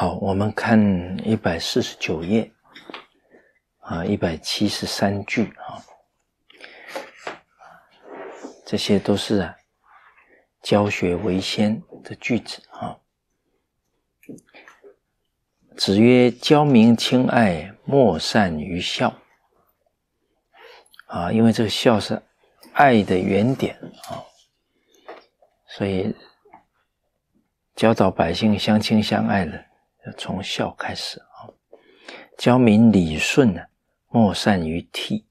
好，我们看一百四十九页，啊，一百七十三句啊，这些都是啊，教学为先的句子啊。子曰：“教民亲爱，莫善于孝。”啊，因为这个孝是爱的原点啊，所以教导百姓相亲相爱的。从孝开始啊，教民礼顺呢，莫善于悌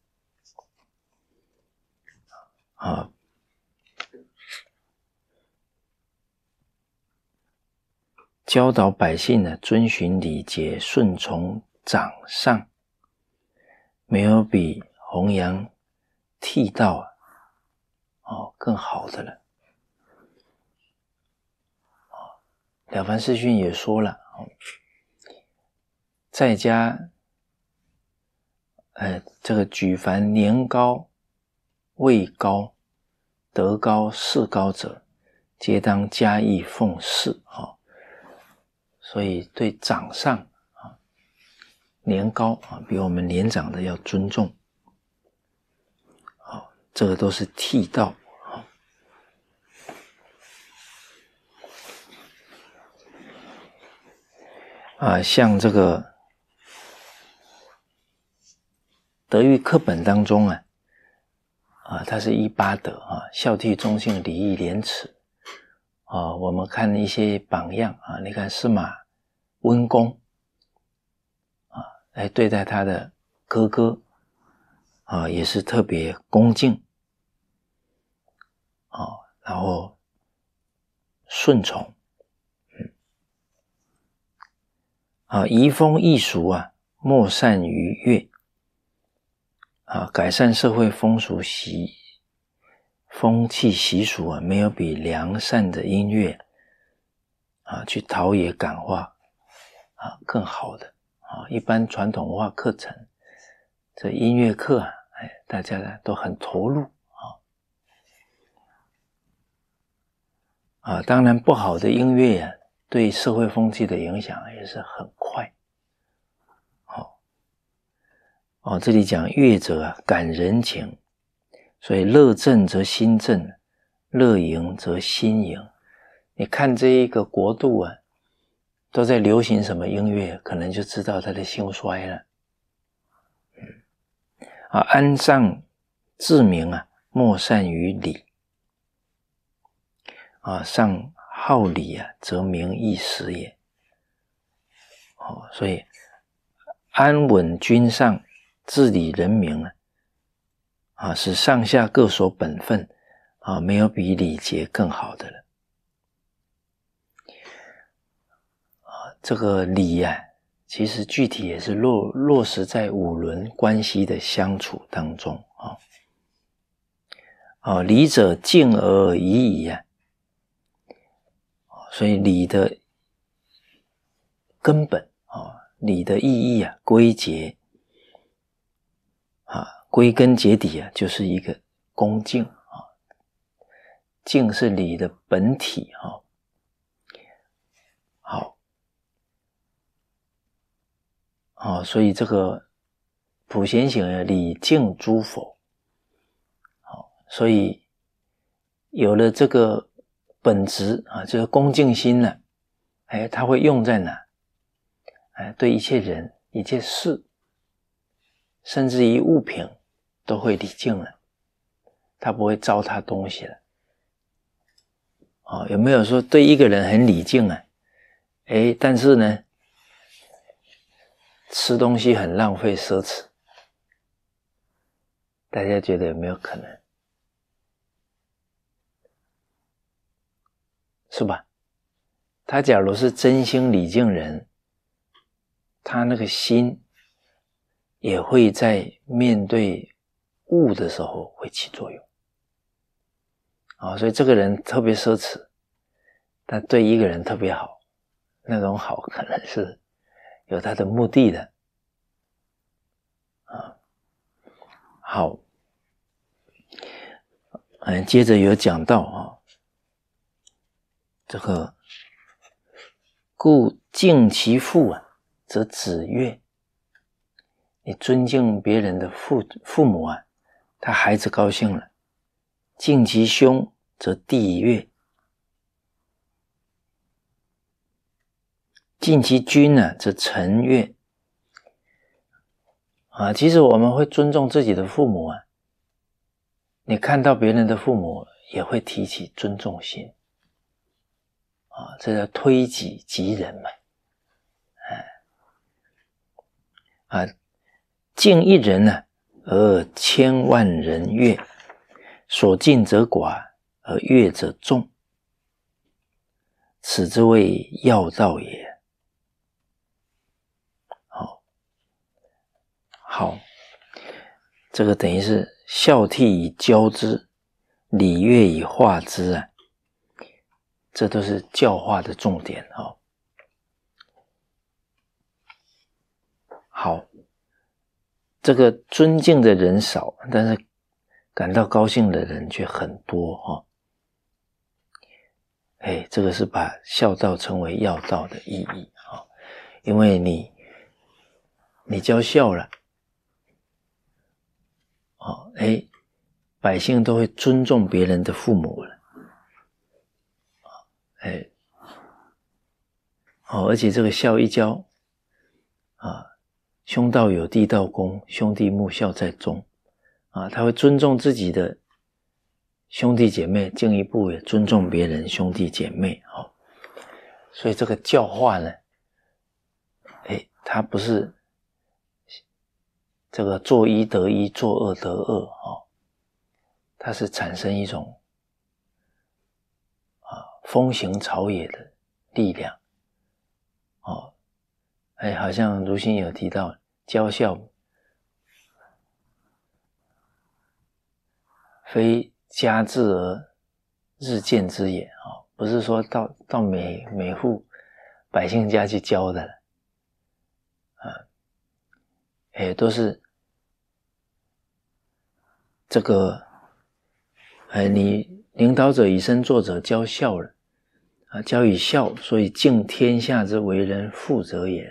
啊。教导百姓呢，遵循礼节，顺从长上，没有比弘扬剃道啊，哦更好的了。了凡四训》也说了。再加，哎，这个举凡年高、位高、德高、势高者，皆当加以奉事啊。所以对长上啊，年高啊，比我们年长的要尊重。好，这个都是替道。啊，像这个德育课本当中啊，啊，他是伊巴德啊，孝悌忠信礼义廉耻啊，我们看一些榜样啊，你看司马温公啊，来对待他的哥哥啊，也是特别恭敬啊，然后顺从。啊，移风易俗啊，莫善于乐啊！改善社会风俗习风气习俗啊，没有比良善的音乐啊，去陶冶感化啊，更好的啊！一般传统文化课程，这音乐课啊，哎，大家呢都很投入啊！啊，当然不好的音乐呀。对社会风气的影响也是很快，好哦。这里讲乐者啊感人情，所以乐正则心正，乐盈则心盈。你看这一个国度啊，都在流行什么音乐，可能就知道他的兴衰了。嗯，啊，安葬自明啊，莫善于礼啊，上。好礼啊，则名易时也。哦，所以安稳君上，治理人民啊，啊，使上下各守本分，啊，没有比礼节更好的了。啊，这个礼啊，其实具体也是落落实在五伦关系的相处当中啊。哦，礼者敬而已矣啊。所以礼的根本啊，礼的意义啊，归结啊，归根结底啊，就是一个恭敬啊。敬是礼的本体啊。好啊，所以这个普贤行啊，礼敬诸佛。好，所以有了这个。本职啊，就是恭敬心呢，哎，他会用在哪？哎，对一切人、一切事，甚至于物品，都会礼敬了。他不会糟蹋东西了。哦，有没有说对一个人很礼敬啊？哎，但是呢，吃东西很浪费、奢侈。大家觉得有没有可能？是吧？他假如是真心礼敬人，他那个心也会在面对物的时候会起作用啊。所以这个人特别奢侈，但对一个人特别好，那种好可能是有他的目的的啊。好，嗯，接着有讲到啊。这个故敬其父啊，则子悦。你尊敬别人的父父母啊，他孩子高兴了。敬其兄，则弟悦。敬其君呢，则臣悦。啊，其实我们会尊重自己的父母啊，你看到别人的父母，也会提起尊重心。啊，这叫推己及人嘛，哎，啊，敬一人呢，而千万人悦；所敬则寡，而悦者众。此之谓要道也。好，好，这个等于是孝悌以教之，礼乐以化之啊。这都是教化的重点哦。好，这个尊敬的人少，但是感到高兴的人却很多哈。哎，这个是把孝道称为要道的意义啊，因为你你教孝了，哦哎，百姓都会尊重别人的父母了。哎，哦，而且这个孝一教，啊，兄道友，弟道恭，兄弟睦，孝在中，啊，他会尊重自己的兄弟姐妹，进一步也尊重别人兄弟姐妹，哦，所以这个教化呢，哎，他不是这个做一得一，做二得二，哦，它是产生一种。风行草野的力量，哦，哎，好像如新有提到教孝，非家至而日见之也啊，不是说到到每每户百姓家去教的啊，哎，都是这个，哎，你领导者以身作则教孝了。啊！教以孝，所以敬天下之为人父者也；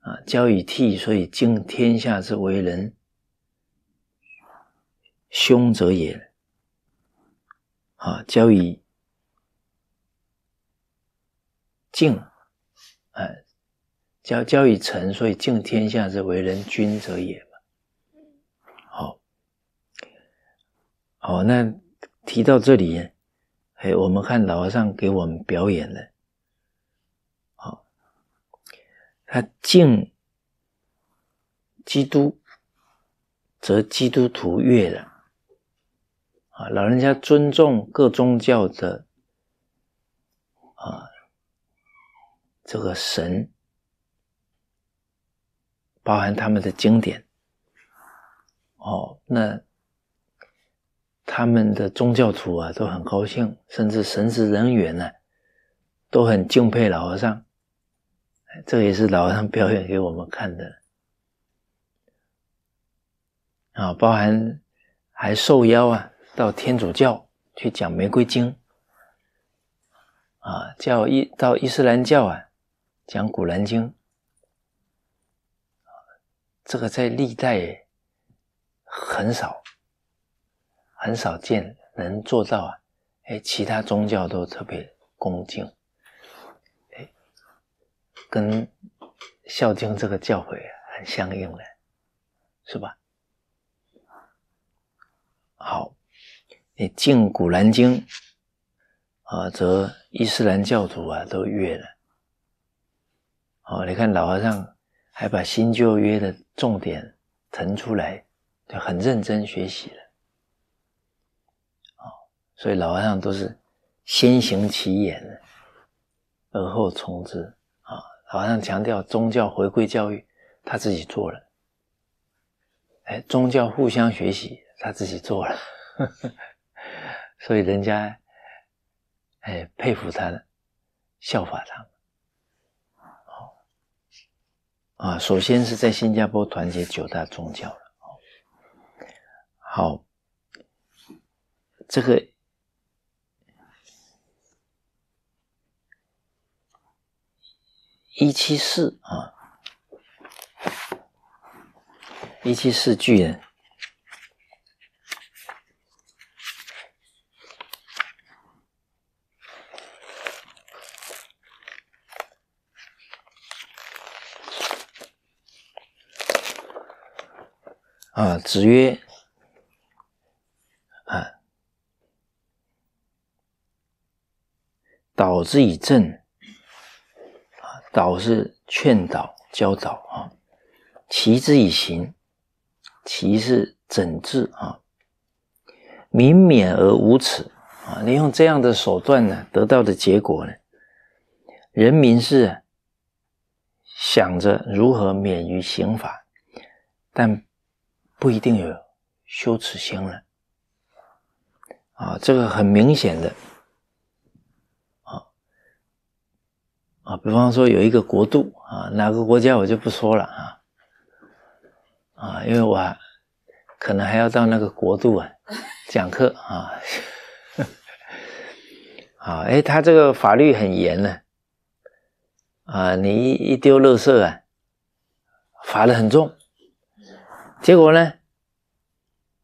啊，教以悌，所以敬天下之为人兄者也；啊，教以敬，哎，教教以臣，所以敬天下之为人君者也。好，好，那提到这里。哎，我们看老和尚给我们表演了，好，他敬基督，则基督徒悦了，啊，老人家尊重各宗教的啊，这个神，包含他们的经典，哦，那。他们的宗教徒啊都很高兴，甚至神职人员呢都很敬佩老和尚。这也是老和尚表演给我们看的啊，包含还受邀啊到天主教去讲《玫瑰经》，啊，叫伊到伊斯兰教啊讲《古兰经》。这个在历代很少。很少见能做到啊！哎，其他宗教都特别恭敬，哎，跟孝敬这个教诲很相应的，是吧？好，你敬古兰经啊，则伊斯兰教徒啊都乐了。好，你看老和尚还把新旧约的重点腾出来，就很认真学习了。所以老和尚都是先行其言，而后从之啊。老和尚强调宗教回归教育，他自己做了。哎，宗教互相学习，他自己做了。所以人家哎佩服他效法他好啊，首先是在新加坡团结九大宗教了。好，这个。一七四啊，一七四巨人啊，子曰啊，导之以正，导是劝导、教导啊，齐之以刑，齐是整治啊，民免而无耻啊。你用这样的手段呢，得到的结果呢，人民是想着如何免于刑罚，但不一定有羞耻心了啊。这个很明显的。啊，比方说有一个国度啊，哪个国家我就不说了啊，啊，因为我可能还要到那个国度啊讲课啊，啊，哎，他这个法律很严呢，啊，你一一丢垃色啊，罚的很重，结果呢，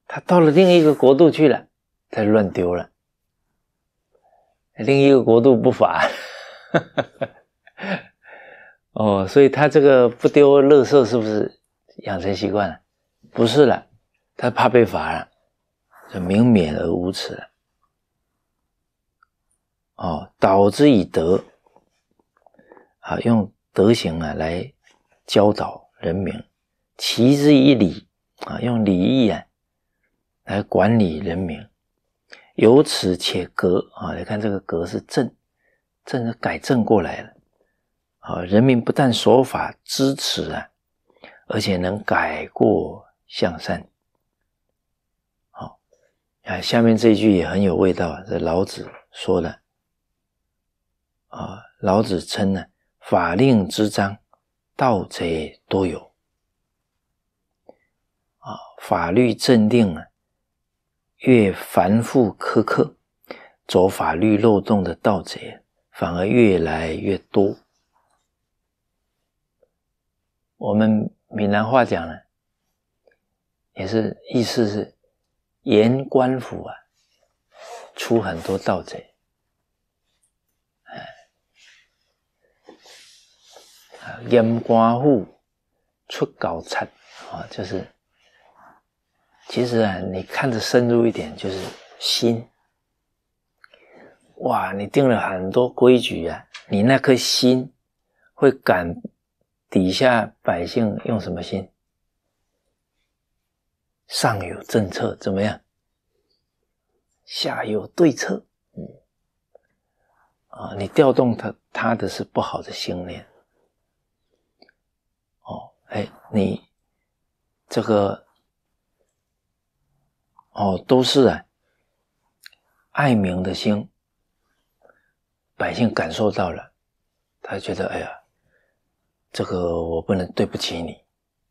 他到了另一个国度去了，他乱丢了，另一个国度不罚。哦，所以他这个不丢垃圾是不是养成习惯了？不是了，他怕被罚了，就明免而无耻了。哦，导之以德啊，用德行啊来教导人民；齐之以礼啊，用礼义啊来管理人民。由此且格啊，你看这个格是正，正是改正过来了。啊！人民不但守法支持啊，而且能改过向善。好啊，下面这一句也很有味道，这老子说的啊。老子称呢，法令之章，盗贼多有啊。法律镇定啊，越繁复苛刻，走法律漏洞的盗贼反而越来越多。我们闽南话讲呢，也是意思是盐官府啊出很多盗贼，哎，盐官户出高贼啊，就是其实啊，你看着深入一点，就是心哇，你定了很多规矩啊，你那颗心会感。底下百姓用什么心？上有政策，怎么样？下有对策。嗯，啊，你调动他，他的是不好的心念。哦，哎，你这个，哦，都是啊，爱民的心，百姓感受到了，他觉得，哎呀。这个我不能对不起你，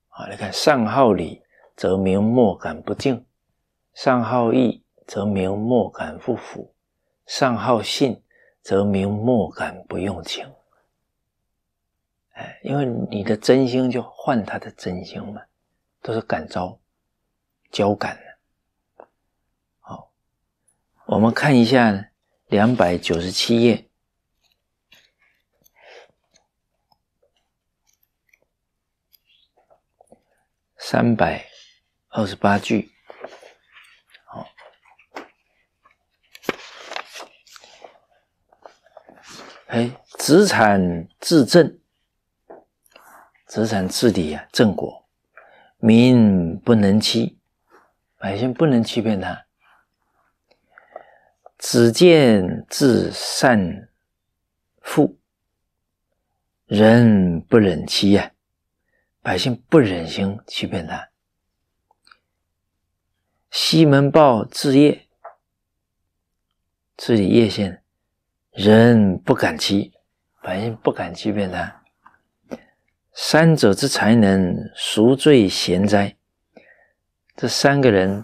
啊！你看，上好礼，则民莫敢不敬；上好义，则民莫敢不服；上好信，则民莫敢不用情。哎，因为你的真心就换他的真心嘛，都是感召、交感的。好，我们看一下两百九十七页。三百二十八句，好。哎，子产治政，子产治理啊，政国民不能欺，百姓不能欺骗他。子见至善父，人不忍欺呀。百姓不忍心欺骗他。西门豹治业，自己邺县，人不敢欺，百姓不敢欺骗他。三者之才能，孰最贤哉？这三个人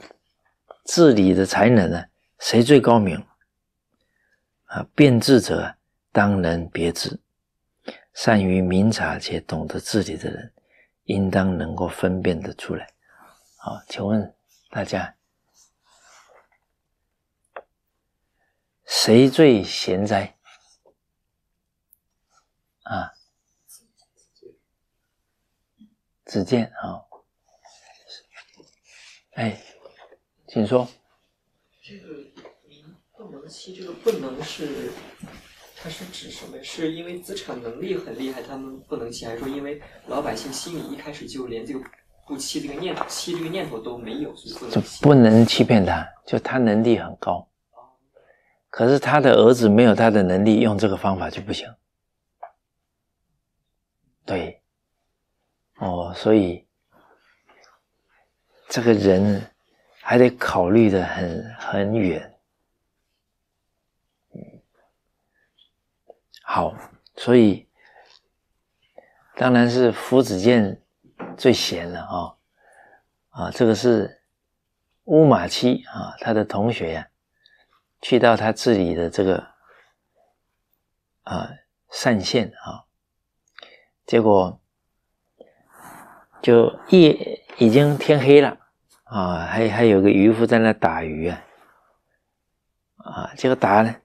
治理的才能呢，谁最高明？啊，辨智者当能别智，善于明察且懂得治理的人。应当能够分辨得出来。好，请问大家，谁最贤哉？啊，子建。好，哎，请说。这个不能，不能这个不能是。他是指什么？是因为资产能力很厉害，他们不能签，还是说因为老百姓心里一开始就连这个不欺这个念头、欺这个念头都没有？就不能欺骗他，就他能力很高，可是他的儿子没有他的能力，用这个方法就不行。对，哦，所以这个人还得考虑的很很远。好，所以当然是夫子健最闲了啊！啊，这个是乌马七啊，他的同学呀，去到他自己的这个啊单县啊，结果就夜已经天黑了啊，还还有个渔夫在那打鱼啊，啊，结果打呢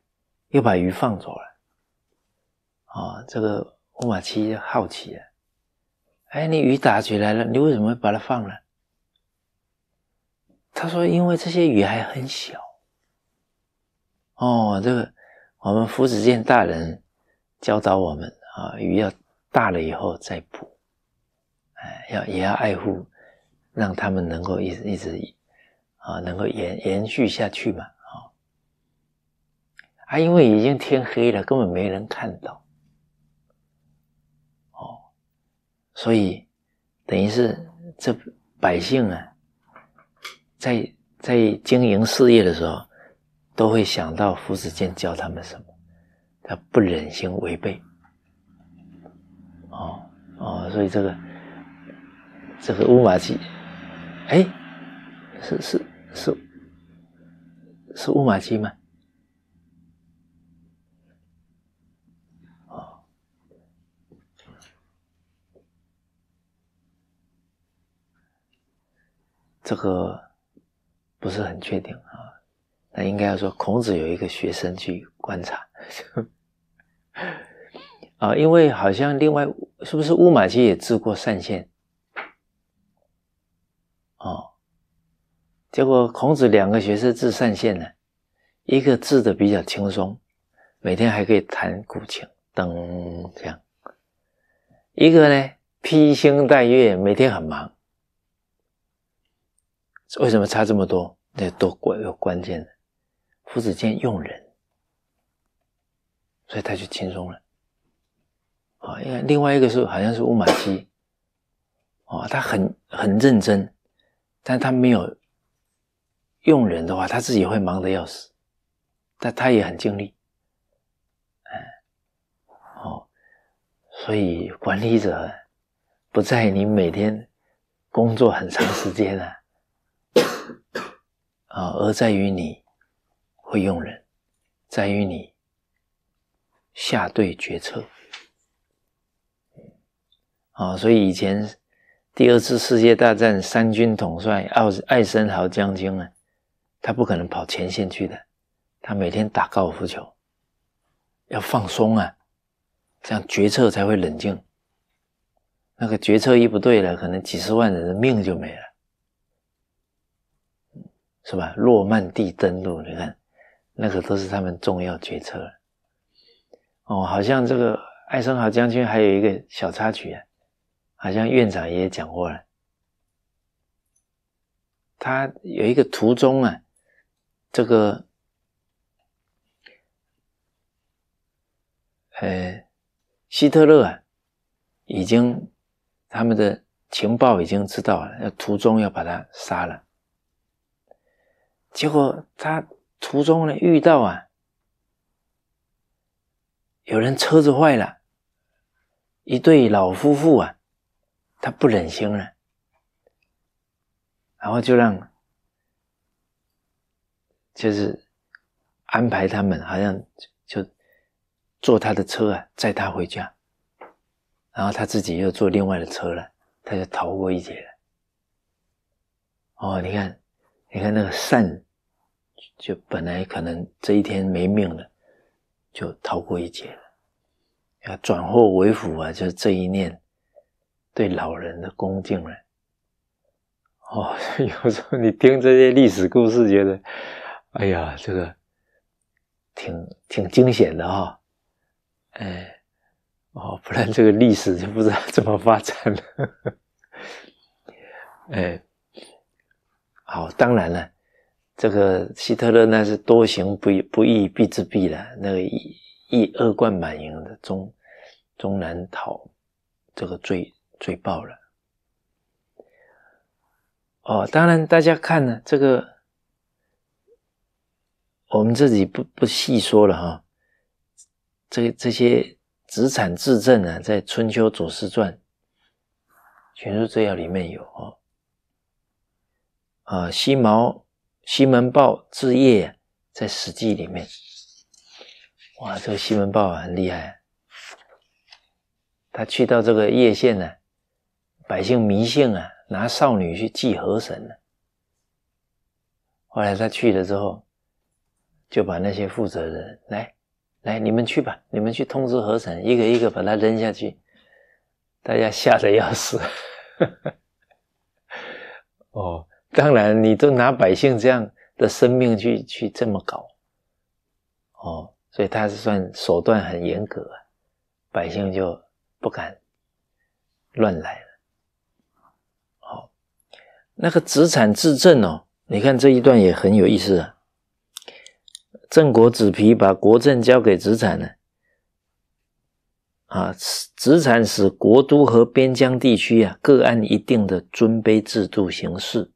又把鱼放走了。哦，这个乌马就好奇了，哎，你鱼打起来了，你为什么把它放了？他说，因为这些鱼还很小。哦，这个我们夫子见大人教导我们啊，鱼要大了以后再捕，哎，要也要爱护，让他们能够一直一直啊能够延延续下去嘛，啊，啊，因为已经天黑了，根本没人看到。所以，等于是这百姓啊，在在经营事业的时候，都会想到夫子建教他们什么，他不忍心违背。哦哦，所以这个这个乌马鸡，哎，是是是是乌马鸡吗？这个不是很确定啊，那应该要说孔子有一个学生去观察，啊，因为好像另外是不是乌马期也治过善县，啊，结果孔子两个学生治善县呢，一个治的比较轻松，每天还可以弹古琴等这样，一个呢披星戴月，每天很忙。为什么差这么多？那都关有关键的。夫子健用人，所以他就轻松了。啊，因为另外一个是好像是乌马西，哦，他很很认真，但他没有用人的话，他自己会忙得要死。但他也很尽力，嗯，哦，所以管理者不在你每天工作很长时间了。啊，而在于你会用人，在于你下对决策。啊，所以以前第二次世界大战三军统帅奥艾森豪将军啊，他不可能跑前线去的，他每天打高尔夫球，要放松啊，这样决策才会冷静。那个决策一不对了，可能几十万人的命就没了。是吧？诺曼底登陆，你看，那个都是他们重要决策。哦，好像这个艾森豪将军还有一个小插曲啊，好像院长也讲过了。他有一个途中啊，这个，呃，希特勒啊，已经他们的情报已经知道了，要途中要把他杀了。结果他途中呢遇到啊，有人车子坏了，一对老夫妇啊，他不忍心了，然后就让，就是安排他们好像就坐他的车啊载他回家，然后他自己又坐另外的车了，他就逃过一劫了。哦，你看，你看那个善。就本来可能这一天没命了，就逃过一劫了。要转祸为福啊，就这一念，对老人的恭敬了。哦，有时候你听这些历史故事，觉得哎呀，这个挺挺惊险的哦，哎，哦，不然这个历史就不知道怎么发展了。哎，好，当然了。这个希特勒那是多行不不义必自毙了，那个一恶贯满盈的，终终难逃这个罪罪报了。哦，当然大家看呢，这个我们自己不不细说了哈。这这些子产自政呢，在《春秋左氏传》《全书治要》里面有啊，啊西毛。西门豹治邺在《史记》里面，哇，这个西门豹很厉害。他去到这个邺县呢，百姓迷信啊，拿少女去祭河神。后来他去了之后，就把那些负责人来来，你们去吧，你们去通知河神，一个一个把他扔下去，大家吓得要死。哦。当然，你都拿百姓这样的生命去去这么搞，哦，所以他是算手段很严格，百姓就不敢乱来了。好，那个子产自政哦，你看这一段也很有意思啊。郑国子皮把国政交给子产了，啊，子产使国都和边疆地区啊，各按一定的尊卑制度行事。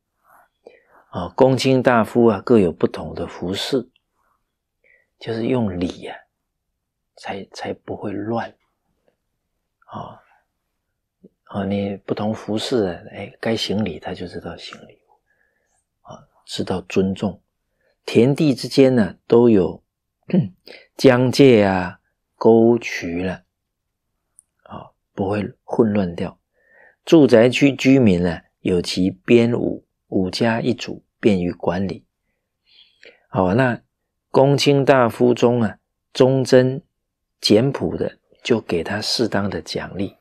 啊，公卿大夫啊，各有不同的服饰，就是用礼呀，才才不会乱。啊，啊，你不同服饰啊，哎，该行礼他就知道行礼，啊，知道尊重。田地之间呢，都有 疆界啊、沟渠了，啊，不会混乱掉。住宅区居民呢，有其编舞。五家一组，便于管理。好，那公卿大夫中啊，忠贞简朴的，就给他适当的奖励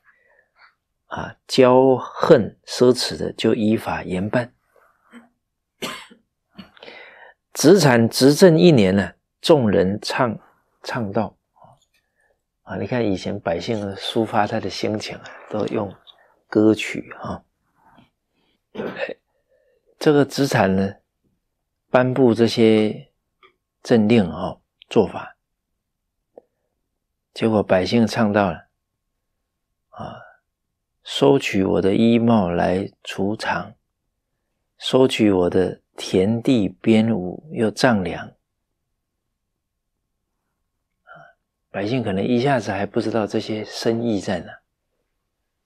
啊；骄横奢侈的，就依法严办。子产执政一年呢，众人唱唱道啊啊！你看以前百姓抒发他的心情啊，都用歌曲啊。这个资产呢，颁布这些政令啊，做法，结果百姓唱到了啊，收取我的衣帽来储藏，收取我的田地边务又丈量，啊，百姓可能一下子还不知道这些生意在哪，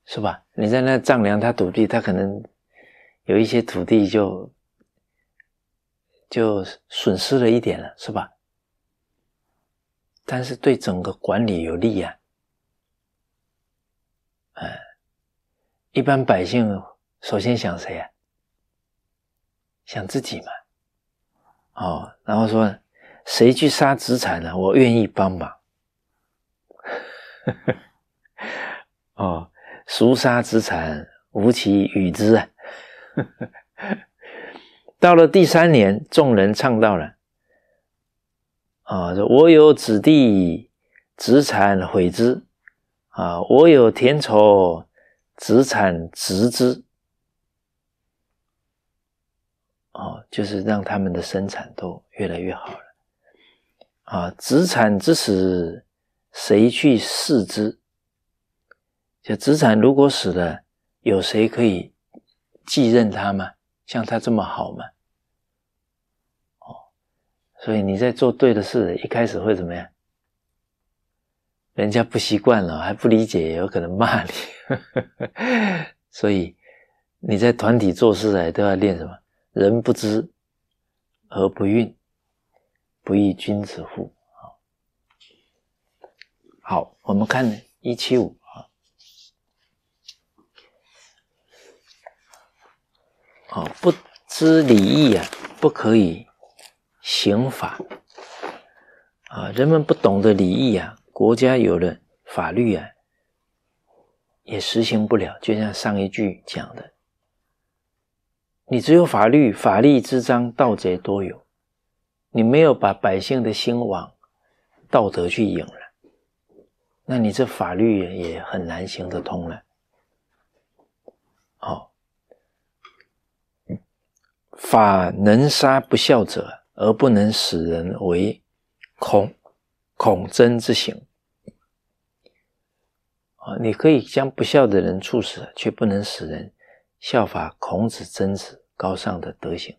是吧？你在那丈量他土地，他可能。有一些土地就就损失了一点了，是吧？但是对整个管理有利啊！哎，一般百姓首先想谁啊？想自己嘛！哦，然后说谁去杀子产呢？我愿意帮忙。哦，孰杀子产，吾其与之啊！到了第三年，众人唱到了啊！我有子弟子产毁之啊！我有田畴子产殖之哦，就是让他们的生产都越来越好了啊！子产之死，谁去视之？就子产如果死了，有谁可以？继任他吗？像他这么好吗？哦，所以你在做对的事，一开始会怎么样？人家不习惯了，还不理解，有可能骂你。所以你在团体做事啊，都要练什么？人不知而不愠，不亦君子乎？好，我们看一七五。啊，不知礼义啊，不可以刑法啊。人们不懂得礼义啊，国家有了法律啊，也实行不了。就像上一句讲的，你只有法律、法律之章，盗贼多有。你没有把百姓的兴亡道德去引了，那你这法律也很难行得通了。哦。法能杀不孝者，而不能使人为孔孔曾之行啊！你可以将不孝的人处死，却不能使人效法孔子、曾子高尚的德行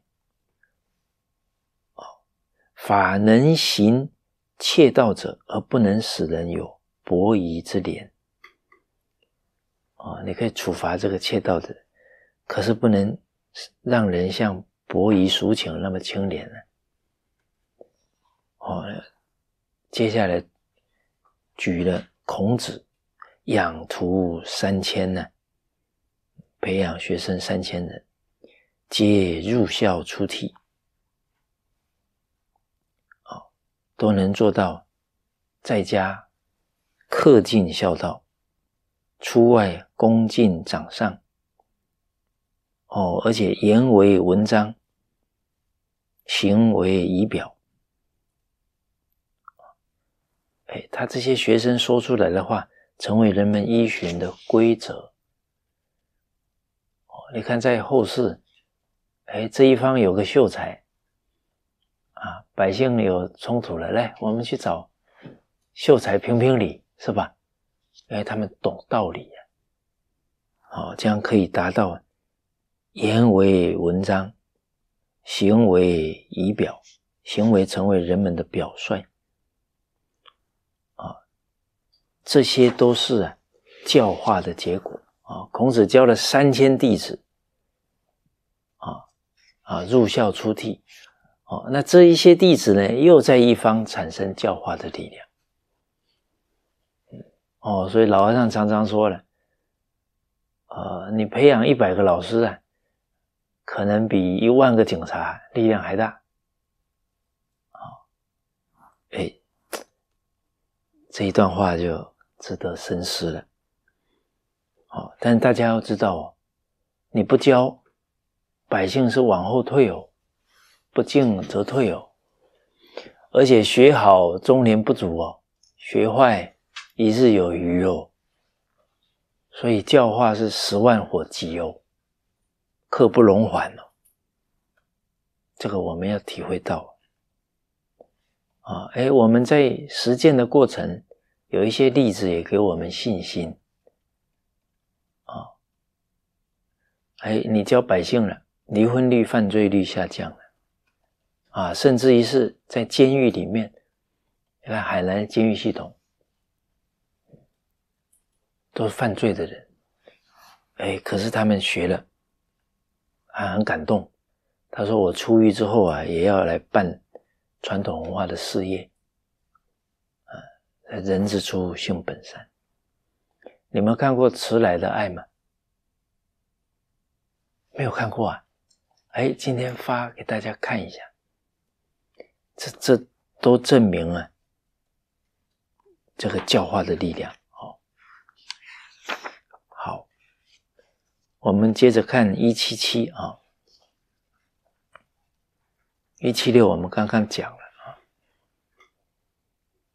啊！法能行窃盗者，而不能使人有伯夷之廉啊！你可以处罚这个窃盗的，可是不能让人像。伯夷叔请那么清廉呢？哦，接下来举了孔子养徒三千呢，培养学生三千人，皆入校出题，哦，都能做到在家恪尽孝道，出外恭敬长上。哦，而且言为文章，行为仪表。哎，他这些学生说出来的话，成为人们依循的规则。哦，你看，在后世，哎，这一方有个秀才，啊，百姓有冲突了，来，我们去找秀才评评理，是吧？哎，他们懂道理，好，这样可以达到。言为文章，行为仪表，行为成为人们的表率啊，这些都是啊教化的结果啊。孔子教了三千弟子啊啊，入孝出悌哦，那这一些弟子呢，又在一方产生教化的力量。哦，所以老和尚常常说了啊，你培养一百个老师啊。可能比一万个警察力量还大啊！哎，这一段话就值得深思了。好，但大家要知道哦，你不教百姓是往后退哦，不进则退哦。而且学好中年不足哦，学坏一日有余哦。所以教化是十万火急哦。刻不容缓了，这个我们要体会到啊！哎，我们在实践的过程，有一些例子也给我们信心啊！哎，你教百姓了，离婚率、犯罪率下降了啊！甚至于是在监狱里面，你看海南监狱系统都是犯罪的人，哎，可是他们学了。还很感动，他说我出狱之后啊，也要来办传统文化的事业。啊，人之初，性本善。你们看过《迟来的爱》吗？没有看过啊？哎，今天发给大家看一下。这这都证明啊，这个教化的力量。我们接着看一七七啊，一七六我们刚刚讲了啊，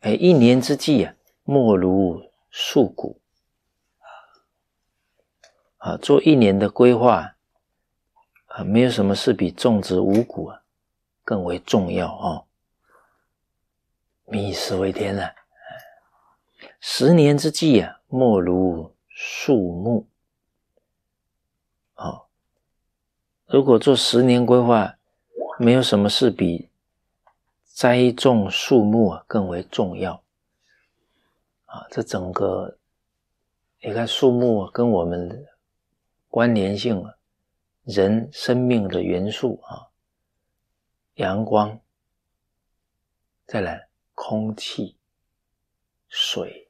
哎，一年之计啊，莫如树谷啊，做一年的规划啊，没有什么是比种植五谷更为重要啊，民以食为天啊，十年之计啊，莫如树木。如果做十年规划，没有什么事比栽种树木啊更为重要啊！这整个，你看树木啊，跟我们关联性啊，人生命的元素啊，阳光，再来空气、水、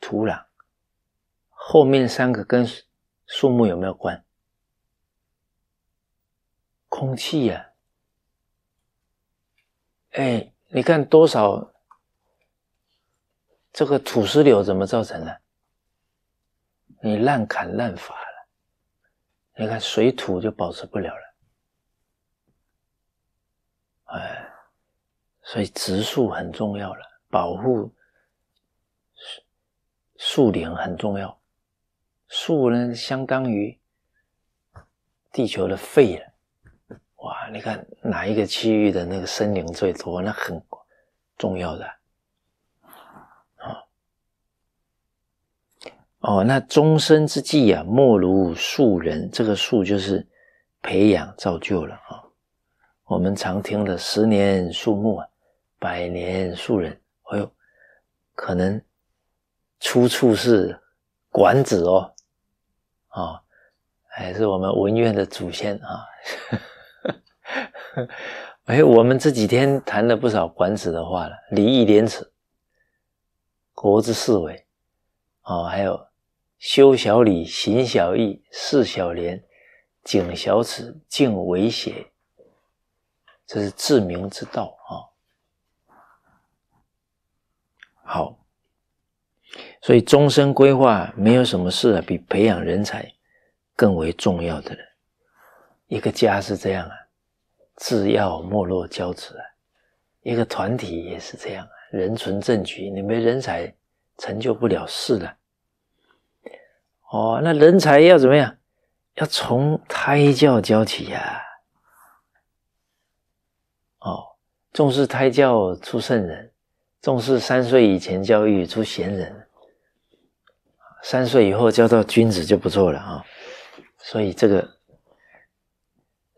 土壤，后面三个跟树木有没有关？空气呀，哎，你看多少这个土石流怎么造成的？你滥砍滥伐了，你看水土就保持不了了，哎，所以植树很重要了，保护树林很重要，树呢相当于地球的肺了。哇，你看哪一个区域的那个森林最多？那很重要的啊。哦，那终身之计啊，莫如树人。这个“树”就是培养造就了啊。我们常听的十年树木啊，百年树人”。哎呦，可能出处是《管子》哦啊，还是我们文苑的祖先啊。哎，我们这几天谈了不少《管子》的话了，礼义廉耻，国之四维，哦，还有修小礼、行小义、事小廉、谨小耻、敬为邪，这是治民之道啊。好，所以终身规划没有什么事啊，比培养人才更为重要的人，一个家是这样啊。制药没落交子，一个团体也是这样啊。人存正局，你没人才，成就不了事的。哦，那人才要怎么样？要从胎教教起呀。哦，重视胎教出圣人，重视三岁以前教育出贤人，三岁以后教到君子就不错了啊。所以这个。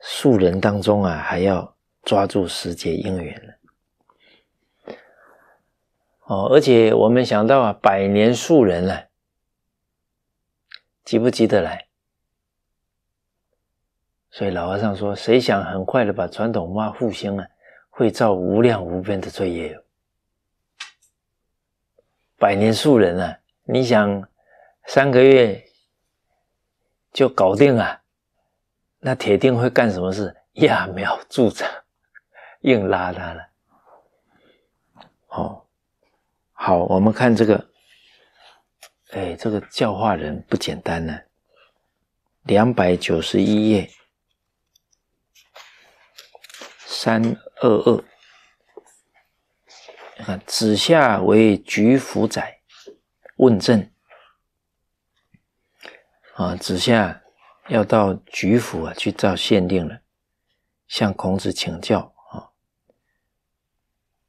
素人当中啊，还要抓住时节因缘哦，而且我们想到啊，百年素人了，急不急得来？所以老和尚说，谁想很快的把传统化复兴了，会造无量无边的罪业。百年素人啊，你想三个月就搞定啊？那铁定会干什么事？揠苗助长，硬拉他了。哦，好，我们看这个，哎，这个教化人不简单呢。两百九十一页，三二二，你看，子夏为橘福宰，问政啊，子夏。要到莒府啊去照县令了，向孔子请教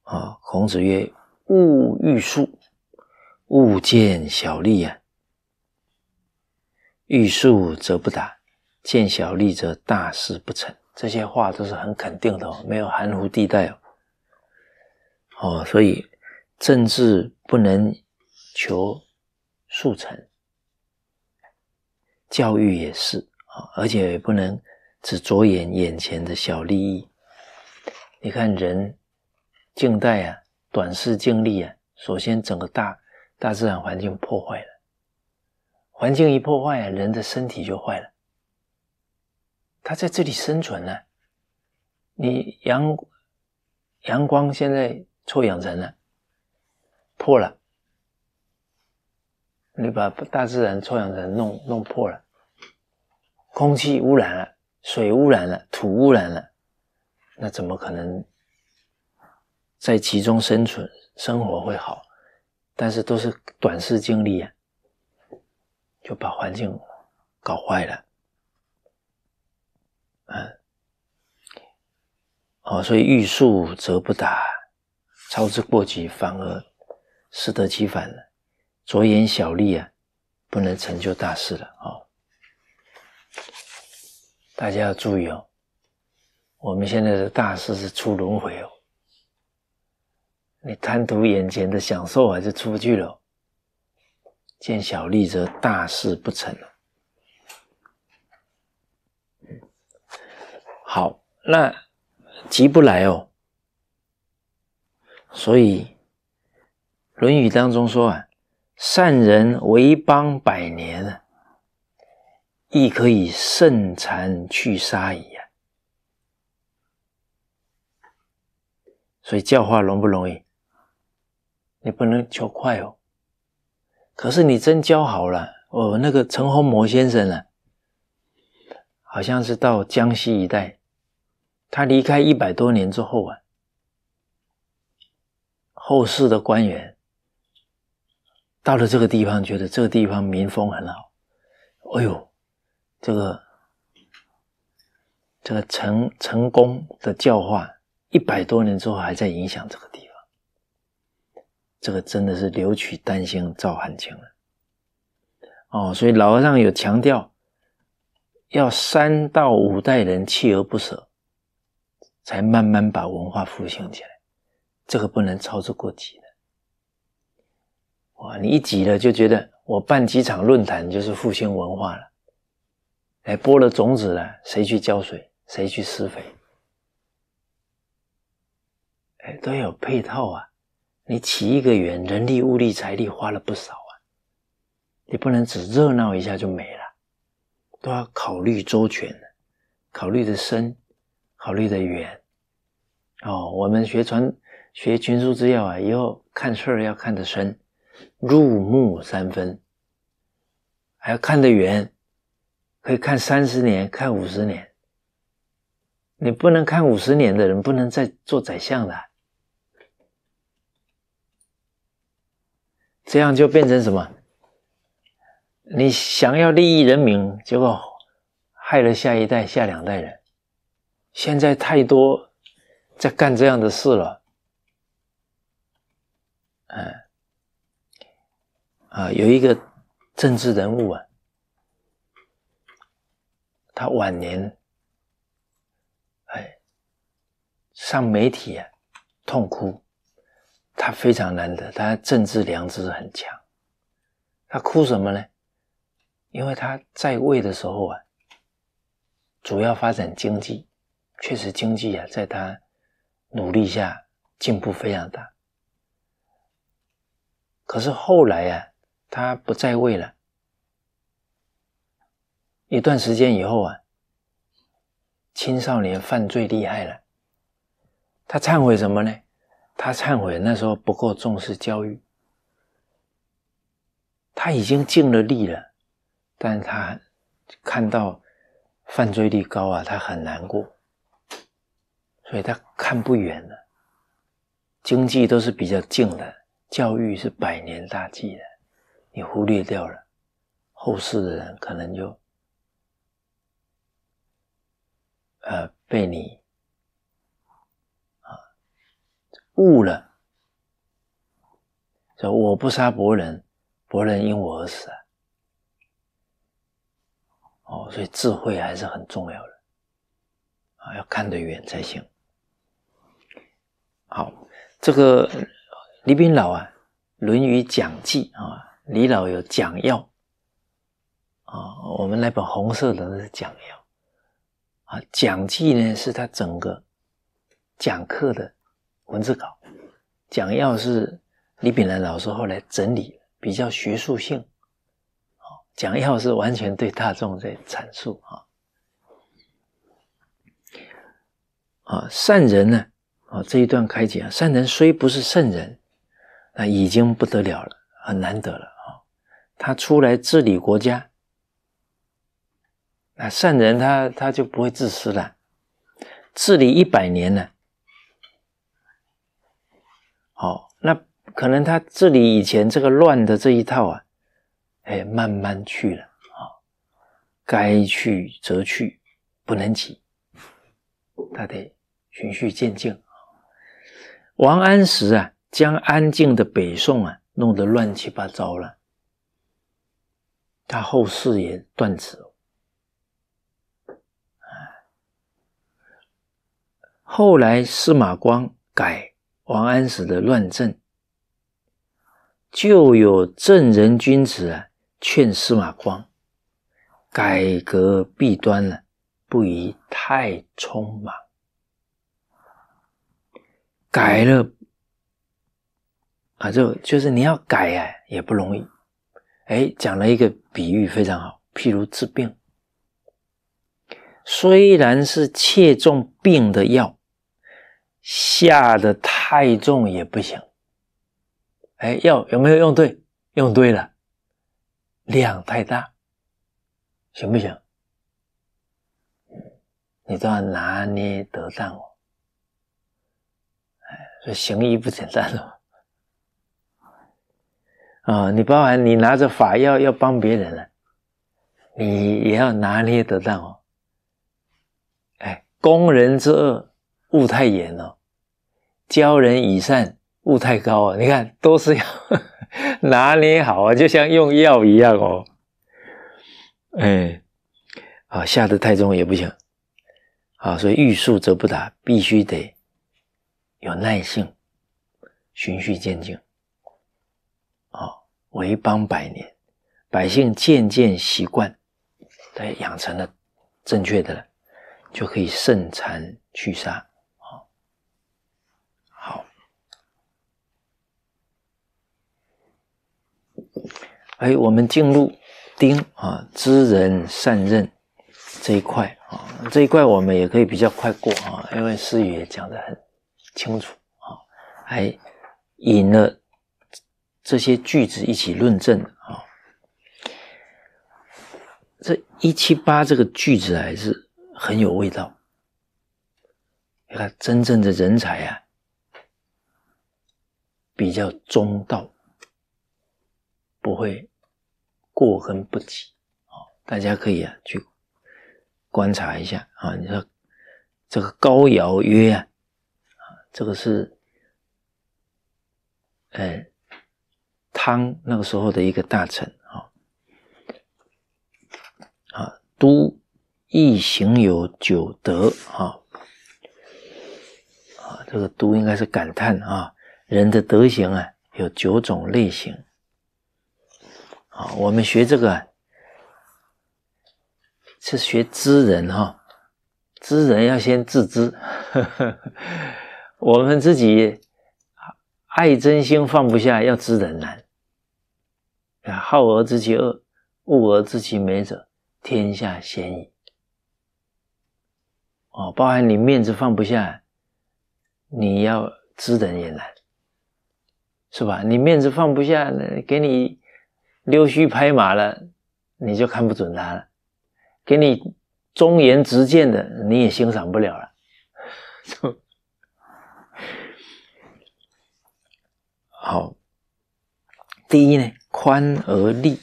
啊啊！孔子曰：“勿欲速，勿见小利呀。欲速则不达，见小利则大事不成。”这些话都是很肯定的，没有含糊地带哦。哦，所以政治不能求速成。教育也是啊，而且也不能只着眼眼前的小利益。你看，人近代啊，短视、净利啊，首先整个大大自然环境破坏了，环境一破坏啊，人的身体就坏了。他在这里生存呢，你阳阳光现在臭氧层呢破了，你把大自然臭氧层弄弄破了。空气污染了，水污染了，土污染了，那怎么可能在其中生存生活会好？但是都是短视精力啊，就把环境搞坏了啊！哦，所以欲速则不达，操之过急反而适得其反了。着眼小利啊，不能成就大事了啊！大家要注意哦，我们现在的大事是出轮回哦。你贪图眼前的享受，还是出不去了。见小利则大事不成了。好，那急不来哦。所以《论语》当中说啊：“善人为邦百年亦可以胜残去杀矣啊！所以教化容不容易？你不能求快哦。可是你真教好了哦，那个陈洪模先生啊，好像是到江西一带，他离开一百多年之后啊，后世的官员到了这个地方，觉得这个地方民风很好，哎呦。这个这个成成功的教化，一百多年之后还在影响这个地方。这个真的是留取丹心照汗青了。哦，所以老和尚有强调，要三到五代人锲而不舍，才慢慢把文化复兴起来。这个不能操之过急的。哇，你一急了就觉得我办几场论坛就是复兴文化了。哎，播了种子了，谁去浇水？谁去施肥？哎，都要有配套啊！你起一个园，人力、物力、财力花了不少啊，你不能只热闹一下就没了，都要考虑周全，考虑的深，考虑的远。哦，我们学传学《群书之要》啊，以后看事儿要看得深，入木三分，还要看得远。可以看三十年，看五十年。你不能看五十年的人，不能再做宰相了。这样就变成什么？你想要利益人民，结果害了下一代、下两代人。现在太多在干这样的事了。哎，啊，有一个政治人物啊。他晚年，哎，上媒体啊，痛哭。他非常难得，他政治良知很强。他哭什么呢？因为他在位的时候啊，主要发展经济，确实经济啊，在他努力下进步非常大。可是后来啊，他不在位了。一段时间以后啊，青少年犯罪厉害了。他忏悔什么呢？他忏悔那时候不够重视教育。他已经尽了力了，但他看到犯罪率高啊，他很难过，所以他看不远了。经济都是比较近的，教育是百年大计的，你忽略掉了，后世的人可能就。呃，被你啊误了，说我不杀伯仁，伯仁因我而死。啊。哦，所以智慧还是很重要的啊，要看得远才行。好，这个李炳老啊，《论语讲记》啊，李老有讲要啊，我们那本红色的是讲要。讲记呢，是他整个讲课的文字稿；讲要是李炳南老师后来整理，比较学术性。好，讲要是完全对大众在阐述啊。啊，善人呢？啊，这一段开讲，善人虽不是圣人，那已经不得了了，很难得了啊。他出来治理国家。那善人他他就不会自私了，治理一百年呢，好，那可能他治理以前这个乱的这一套啊，哎，慢慢去了啊，该去则去，不能急，他得循序渐进王安石啊，将安静的北宋啊弄得乱七八糟了，他后世也断子。后来司马光改王安石的乱政，就有正人君子啊劝司马光改革弊端了，不宜太匆忙。改了啊，就就是你要改啊，也不容易，哎讲了一个比喻非常好，譬如治病，虽然是切中病的药。下的太重也不行。哎，药有没有用对？用对了，量太大，行不行？你都要拿捏得当哦。哎，这行医不简单哦。啊，你包含你拿着法药要帮别人了，你也要拿捏得当哦。哎，攻人之恶。物太严了，教人以善物太高啊！你看，都是要 拿捏好啊，就像用药一样哦。哎，啊，下得太重也不行，啊，所以欲速则不达，必须得有耐性，循序渐进。啊，为邦百年，百姓渐渐习惯，他养成了正确的了，就可以胜残去杀。哎，我们进入丁啊，知人善任这一块啊，这一块我们也可以比较快过啊，因为思语也讲得很清楚啊，还引了这些句子一起论证啊，这一七八这个句子还是很有味道，你看真正的人才啊，比较中道。不会过分不及啊！大家可以啊去观察一下啊！你说这个高尧曰啊啊，这个是哎汤那个时候的一个大臣啊啊都一行有九德啊啊这个都应该是感叹啊人的德行啊有九种类型。啊，我们学这个是学知人哈，知人要先自知。我们自己爱真心放不下，要知人难啊。好而知其恶，恶而知其美者，天下鲜矣。哦，包含你面子放不下，你要知人也难，是吧？你面子放不下，给你。溜须拍马了，你就看不准他了；给你忠言直谏的，你也欣赏不了了。好，第一呢，宽而立，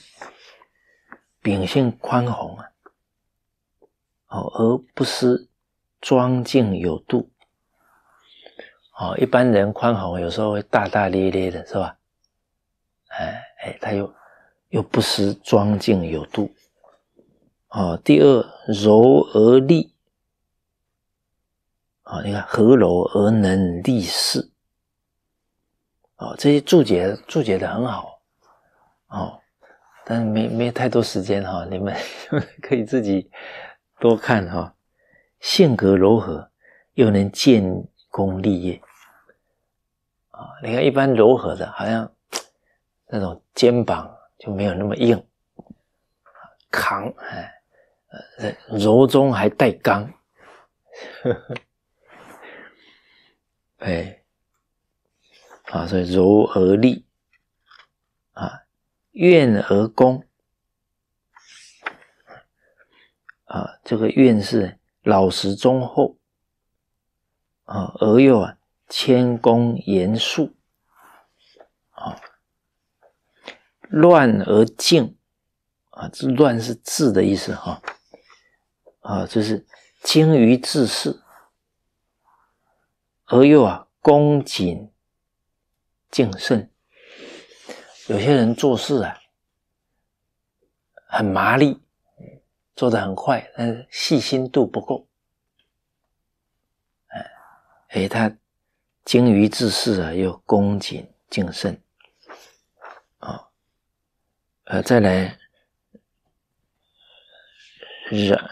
秉性宽宏啊，哦，而不失庄敬有度。哦，一般人宽宏有时候会大大咧咧的，是吧？哎哎，他又。又不失庄敬有度，啊，第二柔而立，啊，你看和柔而能立事，啊，这些注解注解的很好，哦，但没没太多时间哈，你们可以自己多看哈。性格柔和，又能建功立业，啊，你看一般柔和的，好像那种肩膀。就没有那么硬，扛哎，呃，柔中还带刚，哎，啊，所以柔而立，啊，愿而功。啊，这个愿是老实忠厚，啊，而又谦恭严肃。乱而静，啊，这“乱”是治的意思，哈，啊，就是精于治世，而又啊，恭谨敬慎。有些人做事啊，很麻利，做的很快，但是细心度不够。哎，他精于治世啊，又恭谨敬慎。呃，再来，扰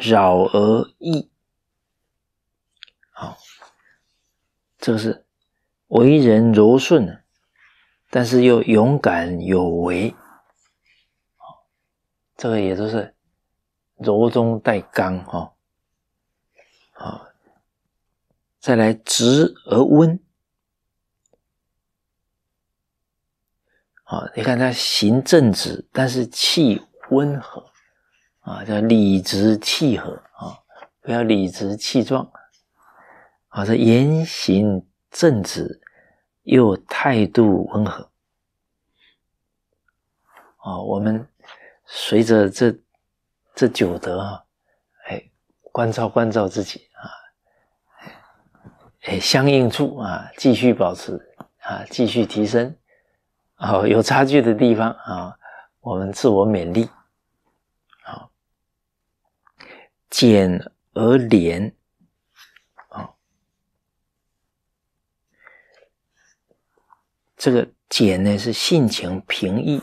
扰而易，好，这个是为人柔顺，但是又勇敢有为，这个也都是柔中带刚，哈，好，再来直而温。啊，你看他行正直，但是气温和啊，叫理直气和啊，不要理直气壮啊。这言行正直，又态度温和啊。我们随着这这九德啊，哎，关照关照自己啊，哎相应处啊，继续保持啊，继续提升。哦，有差距的地方啊，我们自我勉励。好，俭而廉。啊，这个俭呢是性情平易。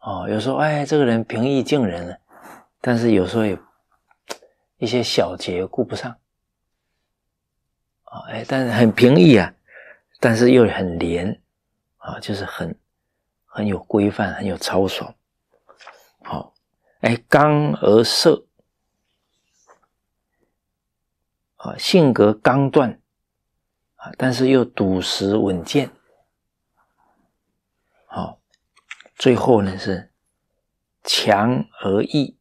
哦，有时候哎，这个人平易近人，但是有时候也一些小节顾不上。啊，哎，但是很平易啊，但是又很廉。啊，就是很很有规范，很有操守。好，哎，刚而色。啊，性格刚断，啊，但是又笃实稳健。好，最后呢是强而易，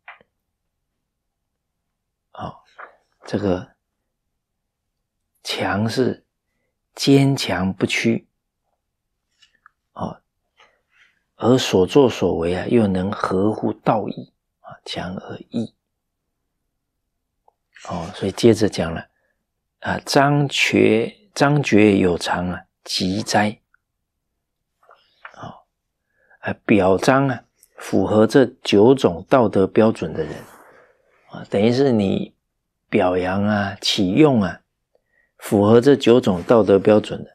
好，这个强是坚强不屈。而所作所为啊，又能合乎道义啊，强而义。哦，所以接着讲了啊，张觉张觉有常啊，吉哉。好，啊表彰啊，符合这九种道德标准的人啊，等于是你表扬啊，启用啊，符合这九种道德标准的，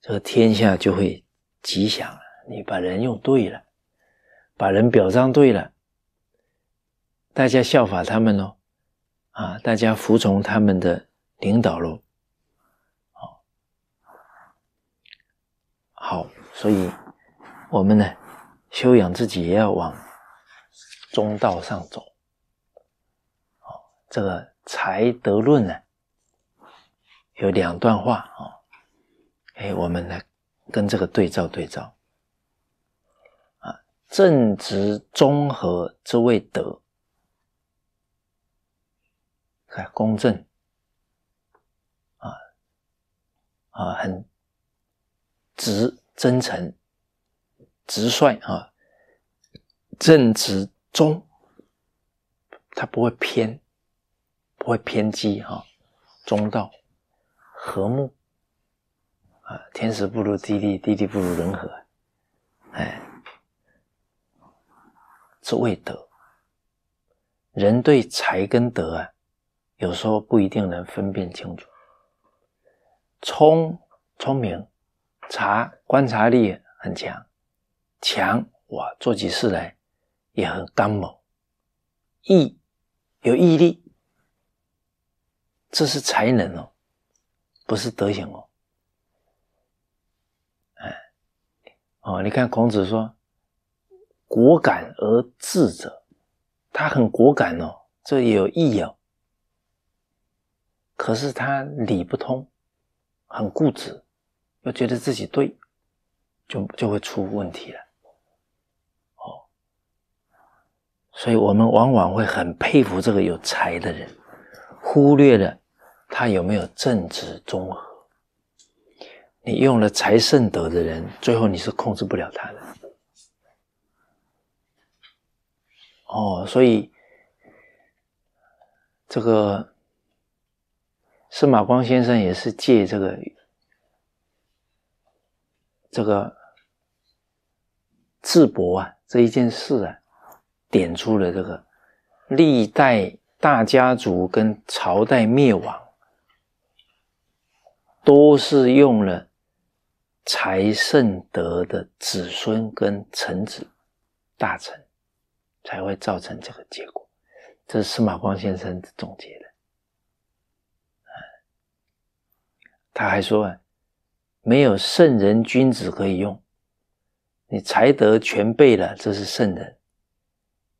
这个天下就会吉祥啊。你把人用对了，把人表彰对了，大家效法他们喽，啊，大家服从他们的领导喽，好，好，所以我们呢，修养自己也要往中道上走，这个才德论呢，有两段话啊，哎，我们来跟这个对照对照。正直、中和之谓德，看公正，啊啊，很直、真诚、直率啊，正直中，他不会偏，不会偏激哈，中道和睦啊，天时不如地利，地利不如人和，哎。是为德，人对财跟德啊，有时候不一定能分辨清楚。聪聪明，察观察力很强，强哇，做起事来也很刚猛。毅有毅力，这是才能哦，不是德行哦。哎，哦，你看孔子说。果敢而智者，他很果敢哦，这也有义哦。可是他理不通，很固执，又觉得自己对，就就会出问题了。哦，所以我们往往会很佩服这个有才的人，忽略了他有没有正直中和。你用了才胜德的人，最后你是控制不了他的。哦，所以这个司马光先生也是借这个这个智伯啊这一件事啊，点出了这个历代大家族跟朝代灭亡，都是用了才胜德的子孙跟臣子大臣。才会造成这个结果，这是司马光先生总结的。啊，他还说，啊，没有圣人君子可以用，你才德全备了，这是圣人；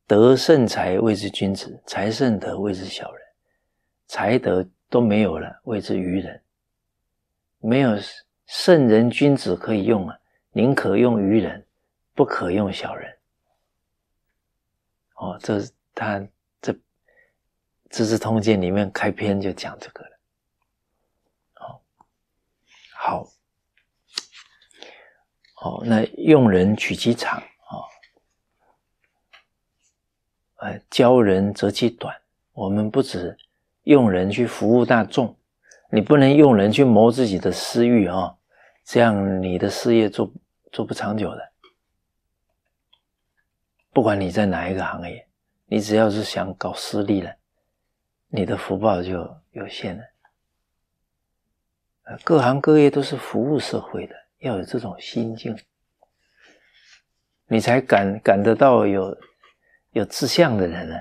德胜才谓之君子，才胜德谓之小人，才德都没有了谓之愚人。没有圣人君子可以用啊，宁可用愚人，不可用小人。哦，这他这《资治通鉴》里面开篇就讲这个了。哦，好，哦，那用人取其长啊，呃，教人择其短。我们不止用人去服务大众，你不能用人去谋自己的私欲啊，这样你的事业做做不长久的。不管你在哪一个行业，你只要是想搞私利了，你的福报就有限了。各行各业都是服务社会的，要有这种心境，你才感感得到有有志向的人呢。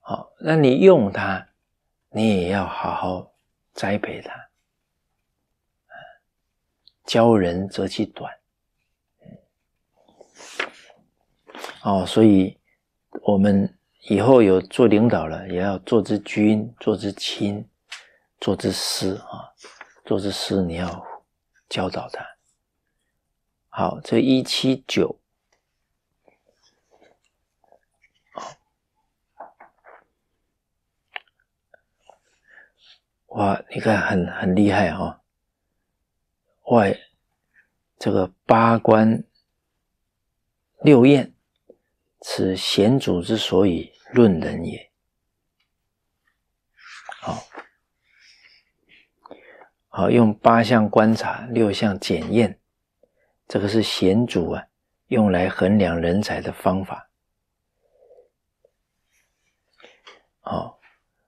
好，那你用他，你也要好好栽培他，教人则其短。哦，所以我们以后有做领导了，也要做之君，做之亲，做之师啊，做之师你要教导他。好，这一七九，好，哇，你看很很厉害哈，外这个八关六宴。此贤主之所以论人也。好，好用八项观察，六项检验，这个是贤主啊用来衡量人才的方法。好，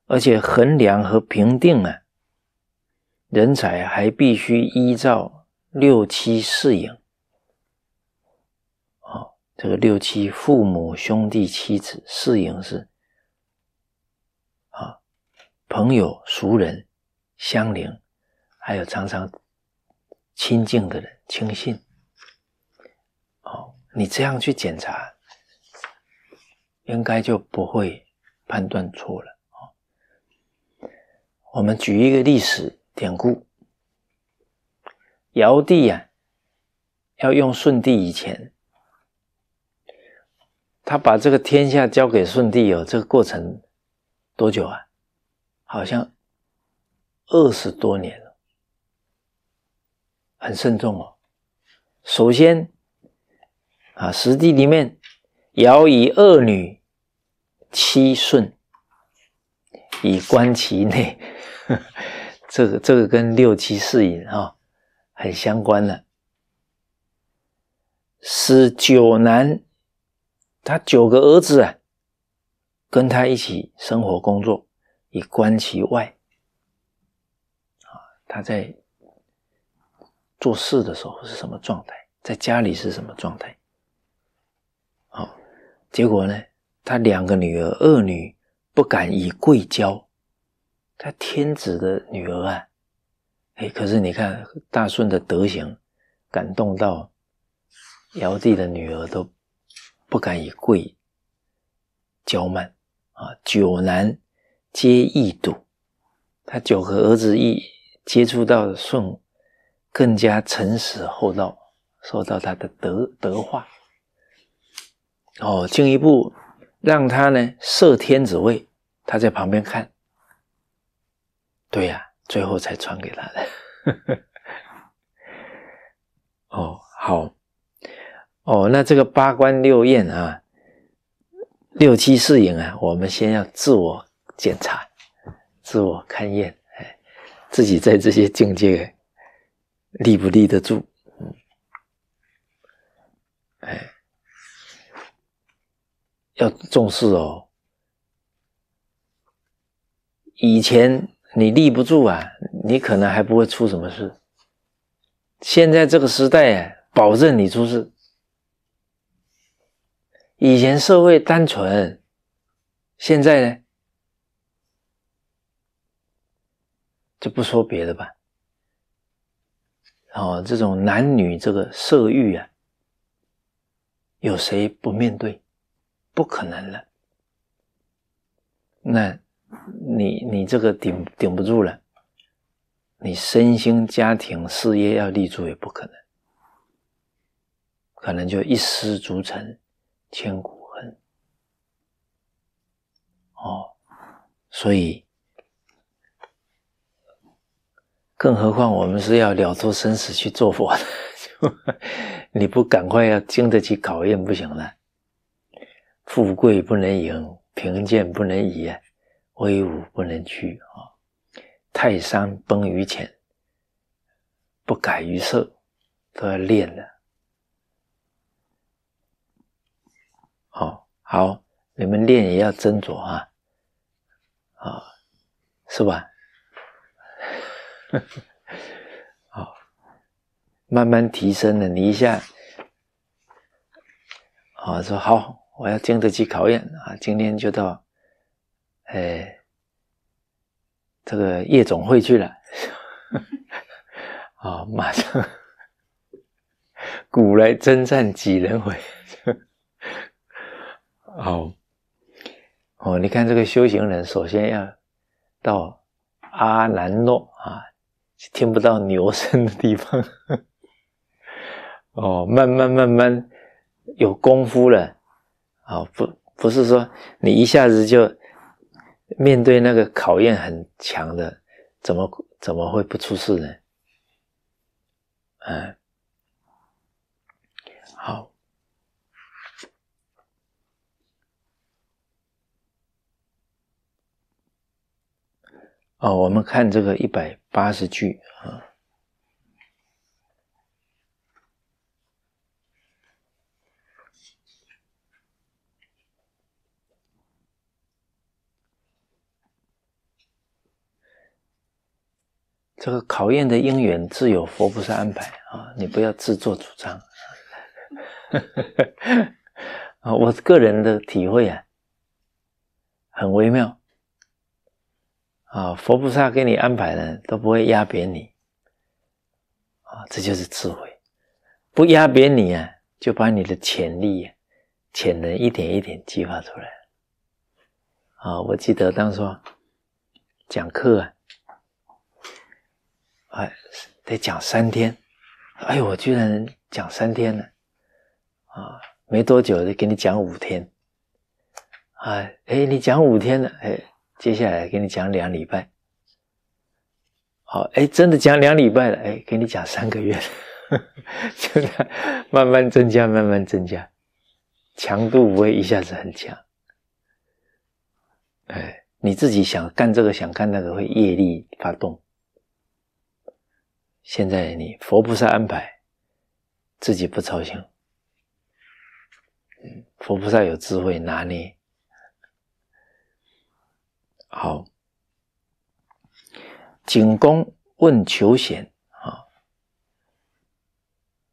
而且衡量和评定啊人才，还必须依照六七四影。这个六七父母兄弟妻子四影是，啊，朋友熟人，相邻，还有常常亲近的人亲信，哦，你这样去检查，应该就不会判断错了啊。我们举一个历史典故，尧帝啊，要用舜帝以前。他把这个天下交给舜帝哦，这个过程多久啊？好像二十多年了，很慎重哦。首先，啊，《史记》里面，尧以二女妻舜，以观其内。这个这个跟六七四隐啊，很相关了。使九难。他九个儿子啊，跟他一起生活工作，以观其外。啊，他在做事的时候是什么状态？在家里是什么状态？好，结果呢？他两个女儿，二女不敢以贵骄，他天子的女儿啊，哎，可是你看大顺的德行，感动到尧帝的女儿都。不敢以贵骄慢啊！九难皆易度，他九个儿子一接触到舜，更加诚实厚道，受到他的德德化。哦，进一步让他呢摄天子位，他在旁边看。对呀，最后才传给他的。哦，好。哦，那这个八关六验啊，六七四影啊，我们先要自我检查、自我勘验，哎，自己在这些境界立不立得住？嗯，哎，要重视哦。以前你立不住啊，你可能还不会出什么事。现在这个时代，啊，保证你出事。以前社会单纯，现在呢？就不说别的吧，哦，这种男女这个色欲啊，有谁不面对？不可能了。那你你这个顶顶不住了，你身心家庭事业要立足也不可能，可能就一失足成。千古恨，哦，所以，更何况我们是要了脱生死去做佛的，你不赶快要经得起考验不行了。富贵不能淫，贫贱不能移，威武不能屈啊！泰山崩于前，不改于色，都要练的。好，你们练也要斟酌啊，啊，是吧？好，慢慢提升了你一下，啊，说好，我要经得起考验啊，今天就到，哎，这个夜总会去了，啊，马上，古来征战几人回。哦，哦，你看这个修行人，首先要到阿兰诺啊，听不到牛声的地方。哦，慢慢慢慢有功夫了。啊，不，不是说你一下子就面对那个考验很强的，怎么怎么会不出事呢？嗯，好。哦，我们看这个一百八十句啊，这个考验的因缘自有佛菩萨安排啊，你不要自作主张啊！啊，我个人的体会啊，很微妙。啊，佛菩萨给你安排的都不会压扁你，啊，这就是智慧，不压扁你啊，就把你的潜力啊、潜能一点一点激发出来。啊，我记得当初讲课啊，啊，得讲三天，哎呦，我居然讲三天了，啊，没多久就给你讲五天，啊，哎，你讲五天了，哎。接下来给你讲两礼拜，好，哎，真的讲两礼拜了，哎，给你讲三个月了，就 慢慢增加，慢慢增加，强度不会一下子很强，哎，你自己想干这个想干那个会业力发动，现在你佛菩萨安排，自己不操心，佛菩萨有智慧拿捏。好，景公问求贤啊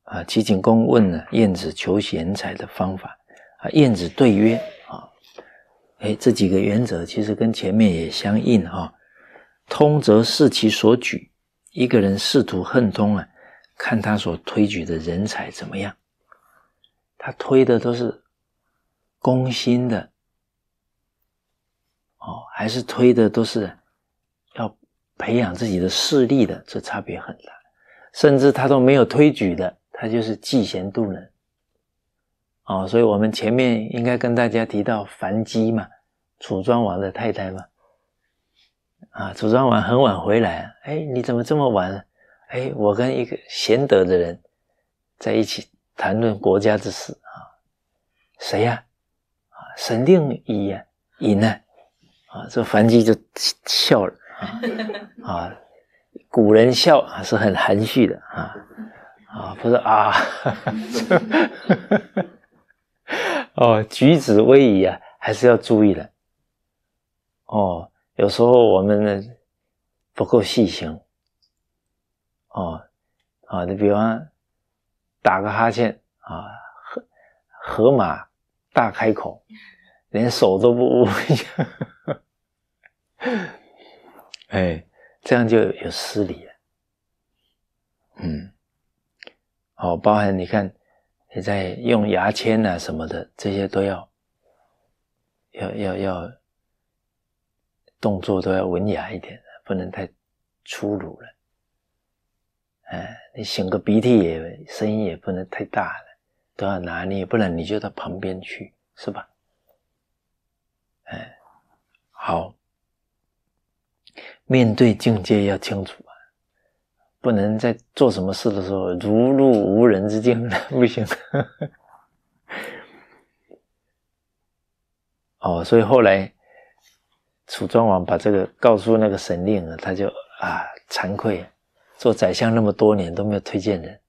啊，齐景公问了晏子求贤才的方法啊，晏子对曰啊，哎，这几个原则其实跟前面也相应哈，通则视其所举，一个人仕途亨通啊，看他所推举的人才怎么样，他推的都是攻心的。哦，还是推的都是要培养自己的势力的，这差别很大。甚至他都没有推举的，他就是嫉贤妒能。哦，所以我们前面应该跟大家提到樊姬嘛，楚庄王的太太嘛。啊，楚庄王很晚回来，哎，你怎么这么晚？哎，我跟一个贤德的人在一起谈论国家之事啊。谁呀？啊，沈定一呀，一呢？啊，这樊姬就笑了啊！啊，古人笑是很含蓄的啊啊，不是啊？哦，举止威仪啊，还是要注意的哦。有时候我们呢不够细心哦啊，你比方打个哈欠啊，河河马大开口，连手都不捂。哎，这样就有失礼了。嗯，好，包含你看你在用牙签啊什么的，这些都要要要要动作都要文雅一点，不能太粗鲁了。哎，你擤个鼻涕也声音也不能太大了，都要拿捏，不然你就到旁边去，是吧？哎，好。面对境界要清楚啊，不能在做什么事的时候如入无人之境，不行。哦，所以后来楚庄王把这个告诉那个神令了，他就啊惭愧，做宰相那么多年都没有推荐人，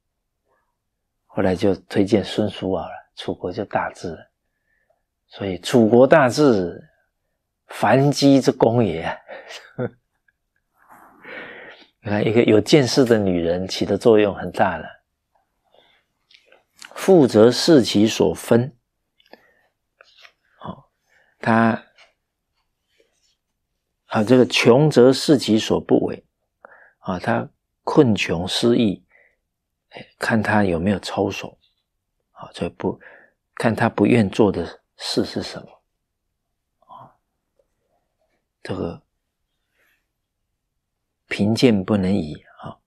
后来就推荐孙叔敖了，楚国就大治了。所以楚国大治，凡机之功也。你看，一个有见识的女人起的作用很大了。富则视其所分，好，他啊，这个穷则视其所不为，啊，他困穷失意，哎，看他有没有操守，啊，这不看他不愿做的事是什么，啊，这个。贫贱不能移，啊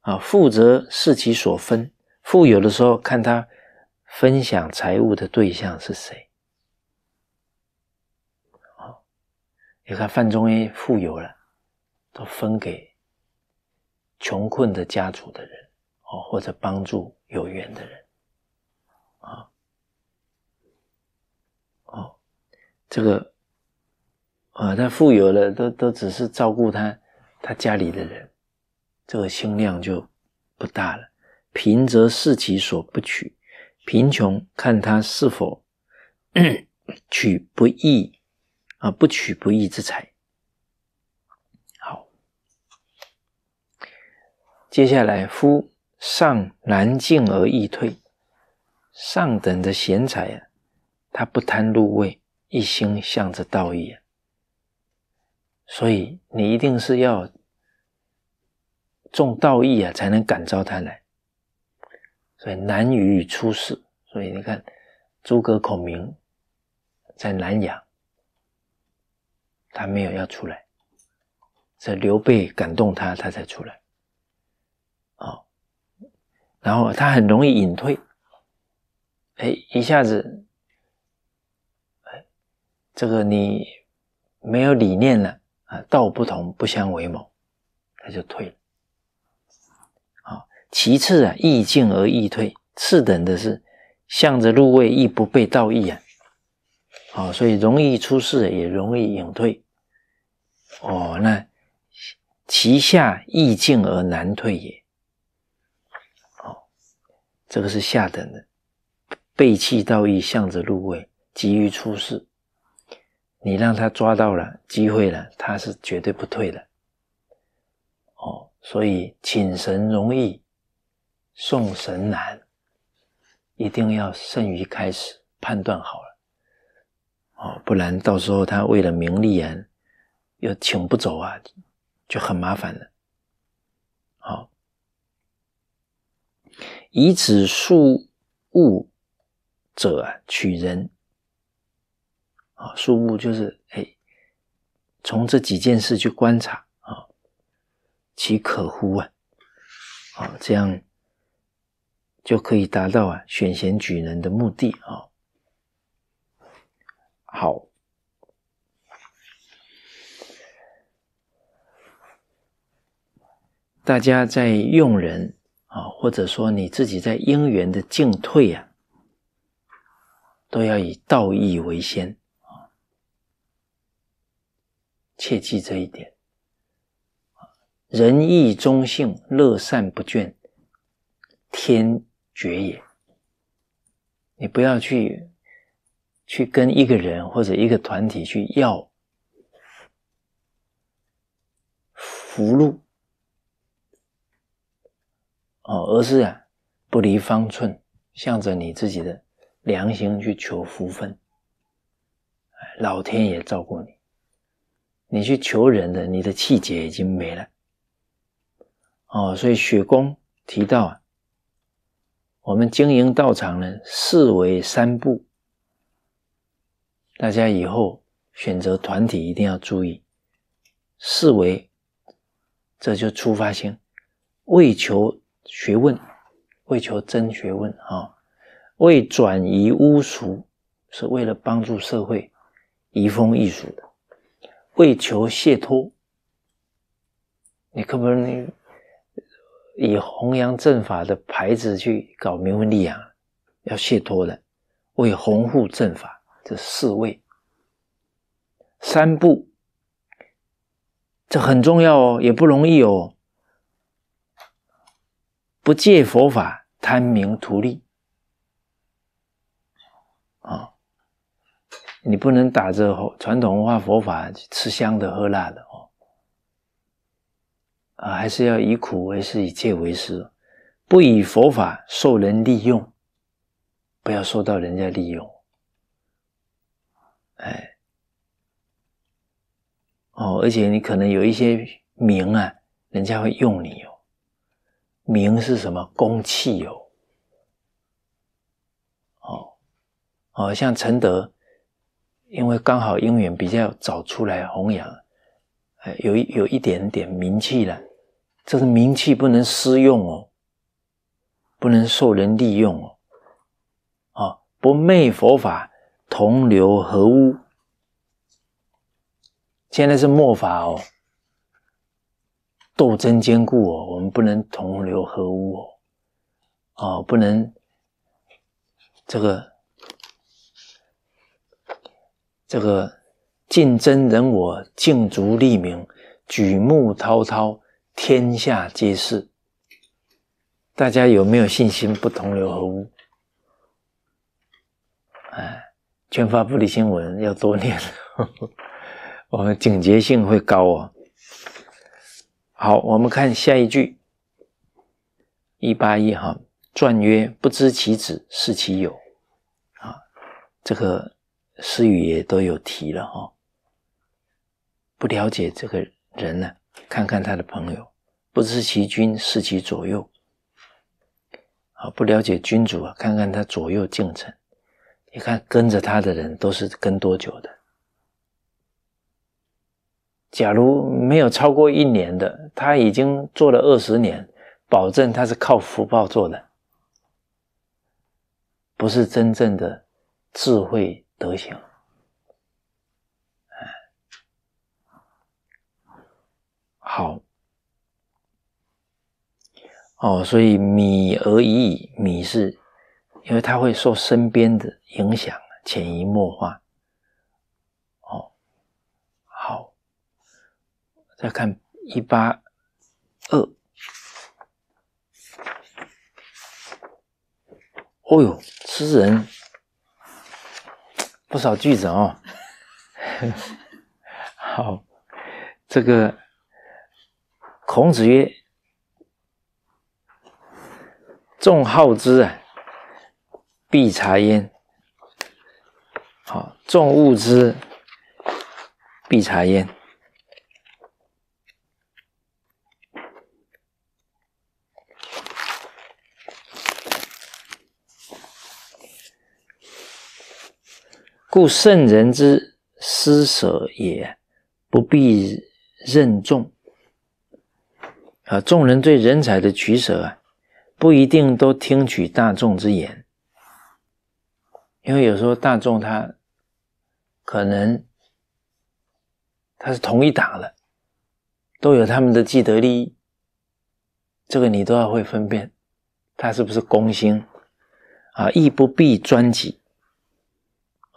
啊，富则视其所分。富有的时候，看他分享财物的对象是谁。啊，你看范仲淹富有了，都分给穷困的家族的人，哦，或者帮助有缘的人，啊，哦，这个。啊，他富有了，都都只是照顾他他家里的人，这个心量就不大了。贫则视其所不取，贫穷看他是否 取不义啊，不取不义之财。好，接下来夫上难进而易退，上等的贤才啊，他不贪入位，一心向着道义啊。所以你一定是要重道义啊，才能感召他来，所以难于出世。所以你看，诸葛孔明在南阳，他没有要出来，这刘备感动他，他才出来。哦，然后他很容易隐退，哎，一下子，哎，这个你没有理念了。啊，道不同不相为谋，他就退。了。啊，其次啊，易进而易退；次等的是向着入位，亦不被道义啊。啊，所以容易出事，也容易隐退。哦，那其下易进而难退也。哦，这个是下等的，背弃道义，向着入位，急于出世。你让他抓到了机会了，他是绝对不退的哦。所以请神容易送神难，一定要善于开始判断好了哦，不然到时候他为了名利啊又请不走啊，就很麻烦了。好，以此树物者取人。啊，树木就是哎，从这几件事去观察啊，其可乎啊？啊，这样就可以达到啊选贤举能的目的啊。好，大家在用人啊，或者说你自己在因缘的进退啊，都要以道义为先。切记这一点：仁义忠信，乐善不倦，天绝也。你不要去去跟一个人或者一个团体去要福禄哦，而是啊不离方寸，向着你自己的良心去求福分，哎，老天也照顾你。你去求人的，你的气节已经没了哦。所以雪公提到啊，我们经营道场呢，四维三步，大家以后选择团体一定要注意。四维，这就出发心，为求学问，为求真学问啊，为转移巫俗，是为了帮助社会移风易俗的。为求解脱，你可不可以以弘扬正法的牌子去搞名闻利养？要解脱的，为弘护正法，这四位，三步，这很重要哦，也不容易哦。不借佛法贪名图利。你不能打着传统文化佛法吃香的喝辣的哦，啊，还是要以苦为师，以戒为师，不以佛法受人利用，不要受到人家利用，哎，哦，而且你可能有一些名啊，人家会用你哦，名是什么？公器哦，哦，哦，像承德。因为刚好因缘比较早出来弘扬，哎，有一有一点点名气了。这是名气不能私用哦，不能受人利用哦，啊，不昧佛法，同流合污。现在是末法哦，斗争坚固哦，我们不能同流合污哦，哦，不能这个。这个尽争人我，竞逐利名，举目滔滔，天下皆是。大家有没有信心不同流合污？哎，全发布的新闻要多念，我们警觉性会高哦。好，我们看下一句。一八一哈传曰：“不知其子，是其友。”啊，这个。诗语也都有提了哈，不了解这个人呢，看看他的朋友，不知其君视其左右，啊，不了解君主啊，看看他左右近臣，你看跟着他的人都是跟多久的？假如没有超过一年的，他已经做了二十年，保证他是靠福报做的，不是真正的智慧。德行，哎，好哦，所以米而已，米是因为它会受身边的影响，潜移默化，哦，好，再看一八二，哦呦，吃人。不少句子哦，好，这个孔子曰：“众好之啊，必察焉；好众恶之，必察焉。”故圣人之施舍也不必任重。啊，众人对人才的取舍啊，不一定都听取大众之言，因为有时候大众他可能他是同一党了，都有他们的既得利益，这个你都要会分辨，他是不是公心啊？亦不必专己。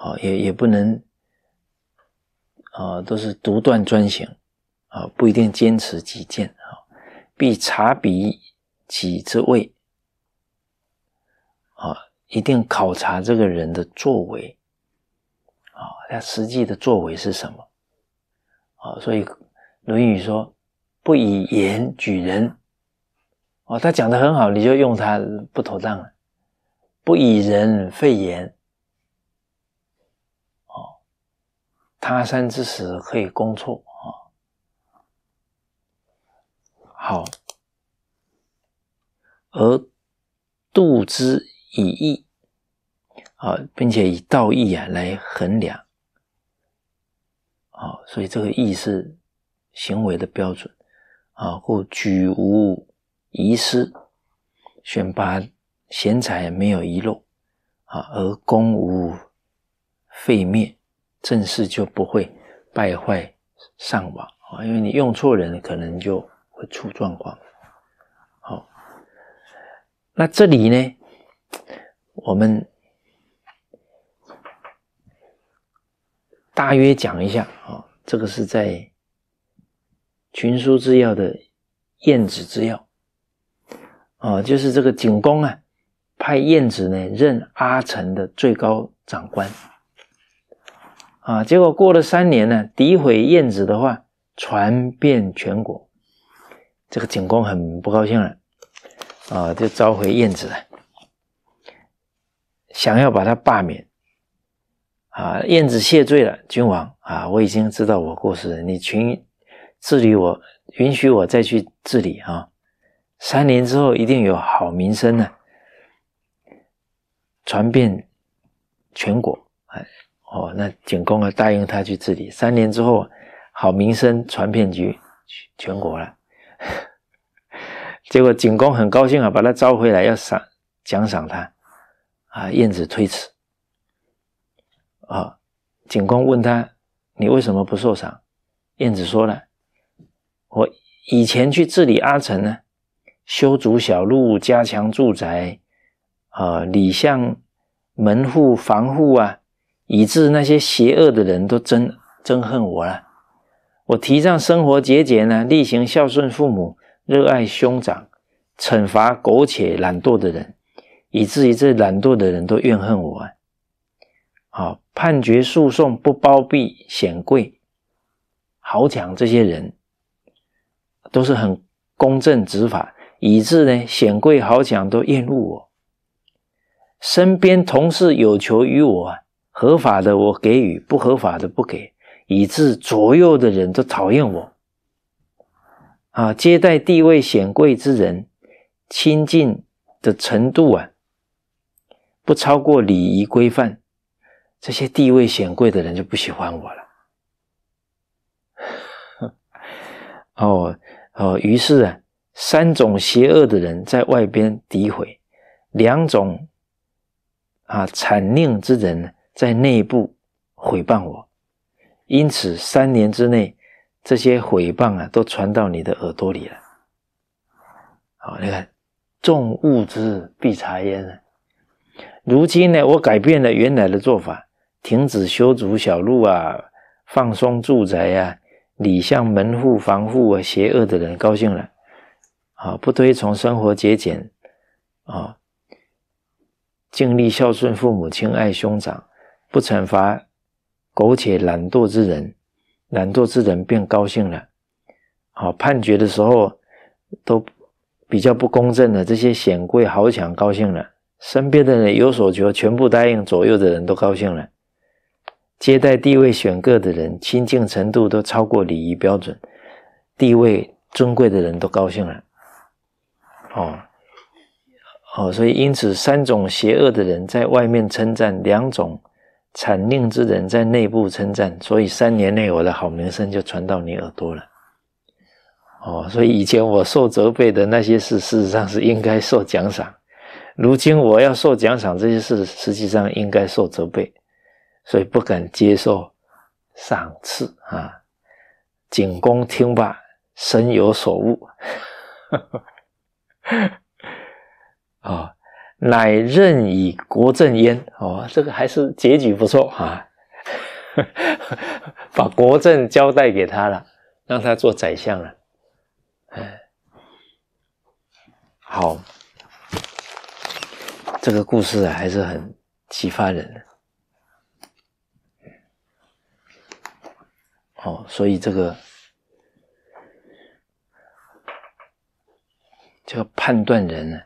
啊，也也不能，啊，都是独断专行，啊，不一定坚持己见，啊，必察彼己之位，啊，一定考察这个人的作为，啊，他实际的作为是什么，啊，所以《论语》说：“不以言举人”，哦，他讲的很好，你就用他不妥当了；“不以人废言”。他山之石，可以攻错啊。好，而度之以义啊，并且以道义啊来衡量啊，所以这个义是行为的标准啊。故举无遗失，选拔贤才没有遗漏啊，而功无废灭。正事就不会败坏、上亡啊！因为你用错人，可能就会出状况。好，那这里呢，我们大约讲一下啊。这个是在《群书治要》的晏子之要啊，就是这个景公啊，派晏子呢任阿城的最高长官。啊！结果过了三年呢，诋毁晏子的话传遍全国，这个景公很不高兴了，啊，就召回晏子，想要把他罢免。啊，燕子谢罪了，君王啊，我已经知道我过失了，你群治理我，允许我再去治理啊。三年之后一定有好名声呢，传遍全国啊。哦，那景公啊答应他去治理，三年之后，好名声传遍于全国了。结果景公很高兴啊，把他招回来要赏奖赏他啊，晏子推辞啊，景公问他：“你为什么不受赏？”晏子说了：“我以前去治理阿城呢，修筑小路，加强住宅啊，里巷门户防护啊。”以致那些邪恶的人都憎憎恨我了。我提倡生活节俭呢，例行孝顺父母，热爱兄长，惩罚苟且懒惰的人，以至于这懒惰的人都怨恨我。好，判决诉讼不包庇显贵、豪强这些人，都是很公正执法，以致呢显贵豪强都厌恶我。身边同事有求于我。合法的我给予，不合法的不给，以致左右的人都讨厌我。啊，接待地位显贵之人，亲近的程度啊，不超过礼仪规范，这些地位显贵的人就不喜欢我了。哦哦，于是啊，三种邪恶的人在外边诋毁，两种啊惨令之人。在内部毁谤我，因此三年之内，这些毁谤啊都传到你的耳朵里了。好，你看，众物之必察焉。如今呢，我改变了原来的做法，停止修筑小路啊，放松住宅啊，礼向门户防护啊，邪恶的人高兴了。啊，不推崇生活节俭，啊，尽力孝顺父母，亲爱兄长。不惩罚苟且懒惰之人，懒惰之人便高兴了。好，判决的时候都比较不公正的这些显贵豪强高兴了，身边的人有所求，全部答应，左右的人都高兴了。接待地位选个的人，亲近程度都超过礼仪标准，地位尊贵的人都高兴了。哦，哦，所以因此三种邪恶的人在外面称赞两种。产令之人在内部称赞，所以三年内我的好名声就传到你耳朵了。哦，所以以前我受责备的那些事，事实上是应该受奖赏；如今我要受奖赏，这些事实际上应该受责备，所以不敢接受赏赐啊。景公听罢，深有所悟。哦。乃任以国政焉。哦，这个还是结局不错啊，把国政交代给他了，让他做宰相了。哎，好，这个故事还是很启发人的。哦，所以这个这个判断人呢。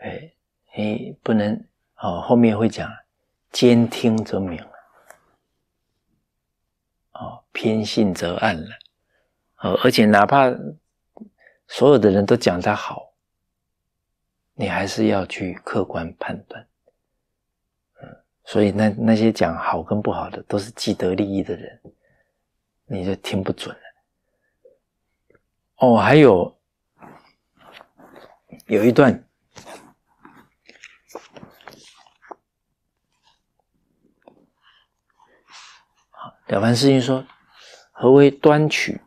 哎，你不能哦，后面会讲，兼听则明了，哦，偏信则暗了，哦，而且哪怕所有的人都讲他好，你还是要去客观判断，嗯，所以那那些讲好跟不好的都是既得利益的人，你就听不准了，哦，还有有一段。了凡四训说：“何为端取？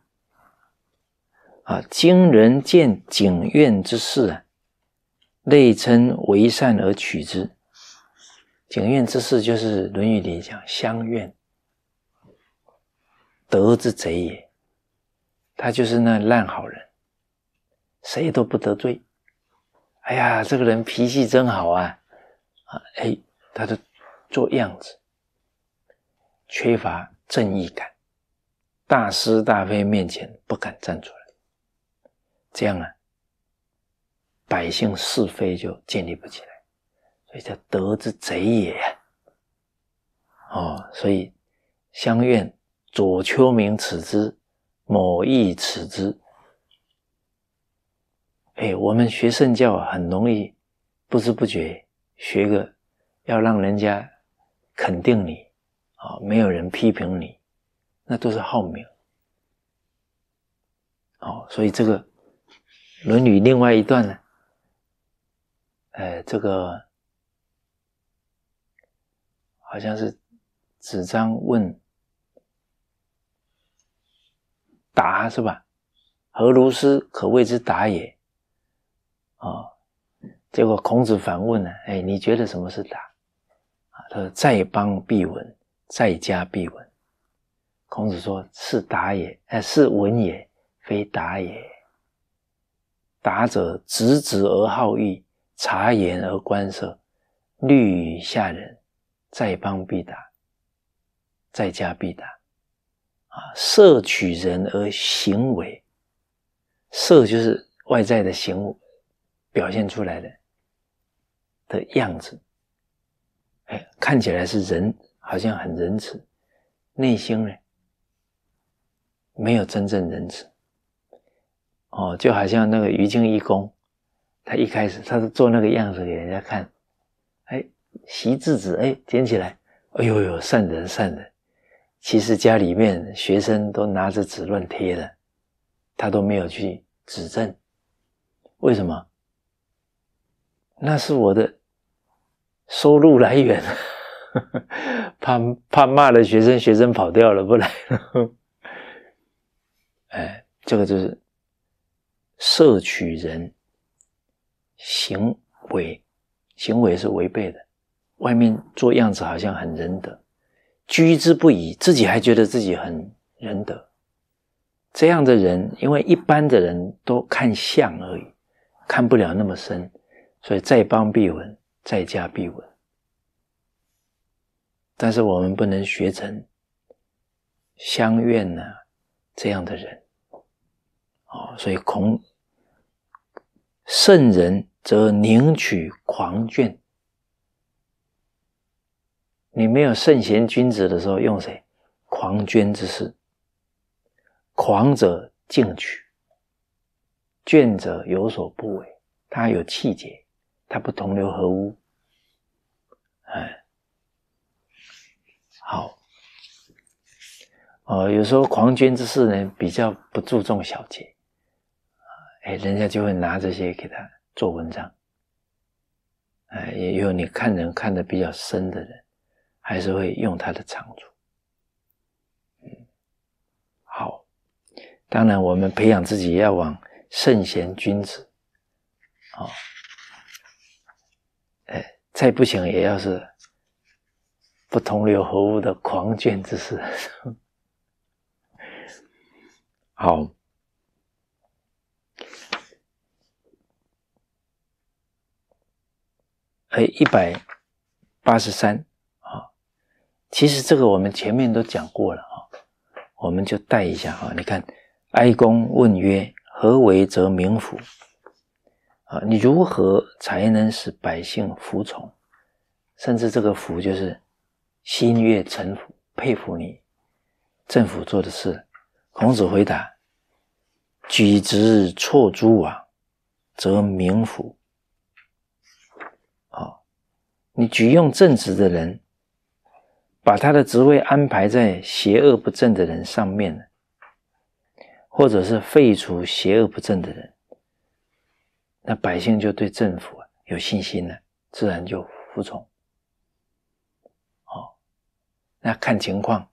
啊，今人见景怨之事啊，内称为善而取之。景怨之事，就是《论语》里讲‘相怨，德之贼也’。他就是那烂好人，谁都不得罪。哎呀，这个人脾气真好啊！啊，哎，他就做样子，缺乏。”正义感，大是大非面前不敢站出来，这样啊，百姓是非就建立不起来，所以叫德之贼也哦，所以相愿左丘明耻之，某亦耻之。哎，我们学圣教很容易不知不觉学个要让人家肯定你。啊，没有人批评你，那都是好名。哦，所以这个《论语》另外一段呢，哎，这个好像是子张问答是吧？何如斯可谓之达也？啊，结果孔子反问呢，哎，你觉得什么是达？啊，他说在邦必闻。在家必闻，孔子说：“是达也，哎，是闻也，非达也。达者，直直而好义，察言而观色，虑以下人。在邦必达，在家必达。啊，色取人而行为，色就是外在的行物表现出来的的样子，哎，看起来是人。”好像很仁慈，内心呢没有真正仁慈。哦，就好像那个于静一公，他一开始他是做那个样子给人家看，哎，习字纸，哎，捡起来，哎呦呦，善人善人。其实家里面学生都拿着纸乱贴的，他都没有去指正，为什么？那是我的收入来源。怕怕骂了学生，学生跑掉了，不来了。哎，这个就是摄取人行为，行为是违背的。外面做样子好像很仁德，居之不已，自己还觉得自己很仁德。这样的人，因为一般的人都看相而已，看不了那么深，所以在帮必闻，在家必闻。但是我们不能学成相怨呢这样的人，哦，所以孔圣人则宁取狂狷。你没有圣贤君子的时候，用谁？狂狷之事，狂者进取，倦者有所不为。他有气节，他不同流合污，哎。好，哦，有时候狂军之士呢，比较不注重小节，哎，人家就会拿这些给他做文章，哎，也有你看人看的比较深的人，还是会用他的长处。嗯，好，当然我们培养自己要往圣贤君子，啊，哎，再不行也要是。不同流合污的狂狷之士。好，哎，一百八十三啊，其实这个我们前面都讲过了啊，我们就带一下啊。你看，哀公问曰：“何为则民服？”啊，你如何才能使百姓服从？甚至这个“服”就是。心悦诚服，佩服你政府做的事。孔子回答：“举直错诸枉，则民服。”哦，你举用正直的人，把他的职位安排在邪恶不正的人上面呢？或者是废除邪恶不正的人，那百姓就对政府有信心了，自然就服从。那看情况，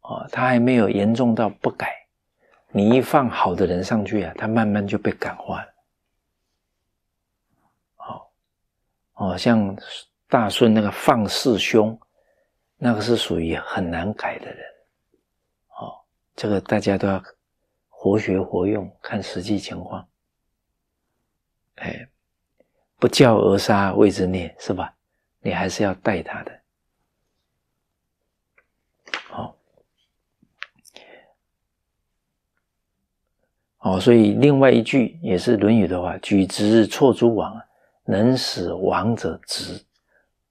哦，他还没有严重到不改，你一放好的人上去啊，他慢慢就被感化。了。哦，像大顺那个放肆兄，那个是属于很难改的人。哦，这个大家都要活学活用，看实际情况。哎，不教而杀谓之孽，是吧？你还是要带他的。哦，所以另外一句也是《论语》的话：“举直错诸枉，能使枉者直。”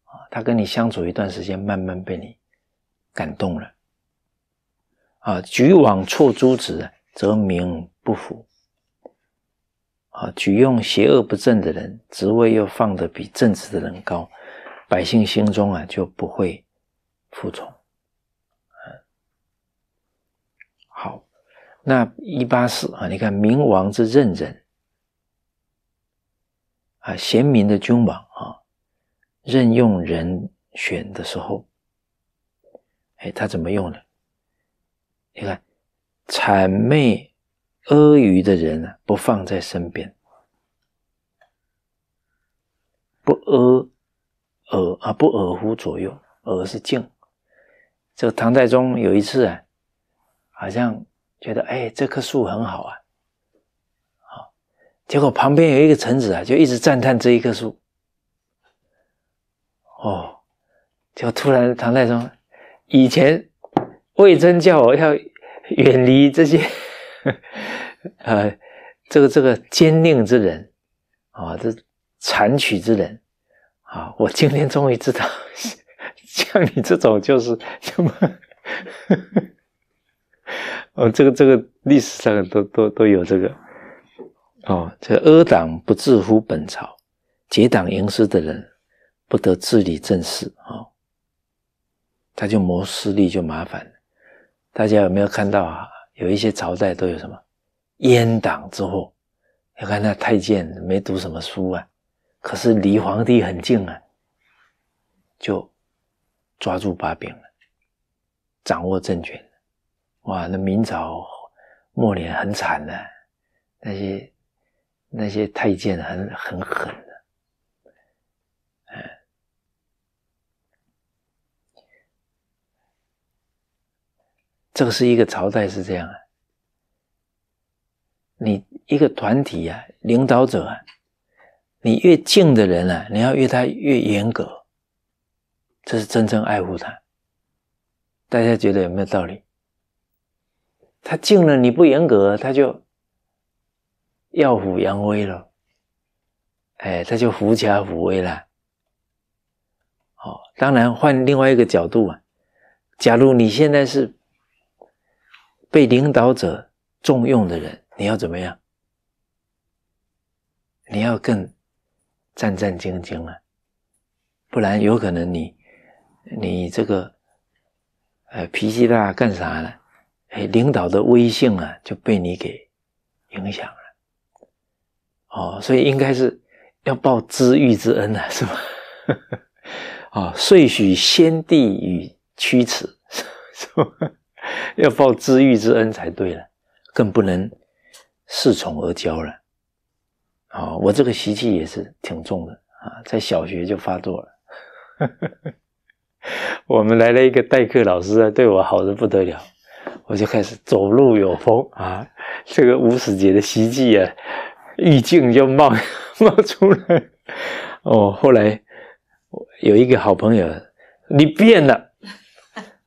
啊，他跟你相处一段时间，慢慢被你感动了。啊，举枉错诸直，则名不符。啊，举用邪恶不正的人，职位又放的比正直的人高，百姓心中啊就不会服从。那一八四啊，你看明王之任人啊，贤明的君王啊，任用人选的时候，哎，他怎么用呢？你看，谄媚阿谀的人呢，不放在身边，不阿尔啊，不尔乎左右，而是敬。这个唐太宗有一次啊，好像。觉得哎，这棵树很好啊，好，结果旁边有一个臣子啊，就一直赞叹这一棵树。哦，就突然唐太宗以前魏征叫我要远离这些，呃，这个这个奸佞之人啊，这残曲之人啊，我今天终于知道，像你这种就是什么。呵呵哦，这个这个历史上都都都有这个，哦，这阿党不治乎本朝，结党营私的人不得治理政事啊，他就谋私利就麻烦了。大家有没有看到啊？有一些朝代都有什么阉党之祸？要看那太监没读什么书啊，可是离皇帝很近啊，就抓住把柄了，掌握政权。哇，那明朝末年很惨的，那些那些太监很很狠的，哎，这个是一个朝代是这样啊。你一个团体啊，领导者啊，你越敬的人啊，你要越他越严格，这是真正爱护他。大家觉得有没有道理？他敬了你不严格，他就耀武扬威了，哎，他就狐假虎威了。哦，当然换另外一个角度啊，假如你现在是被领导者重用的人，你要怎么样？你要更战战兢兢了，不然有可能你你这个呃脾气大干啥了？哎，领导的威信啊，就被你给影响了。哦，所以应该是要报知遇之恩呐，是吧？啊，遂许先帝以驱驰，是吧？要报知遇之恩才对了，更不能恃宠而骄了。啊，我这个习气也是挺重的啊，在小学就发作了。我们来了一个代课老师啊，对我好的不得了。我就开始走路有风啊，这个无死节的袭击啊，意境就冒 冒出来。哦，后来有一个好朋友，你变了，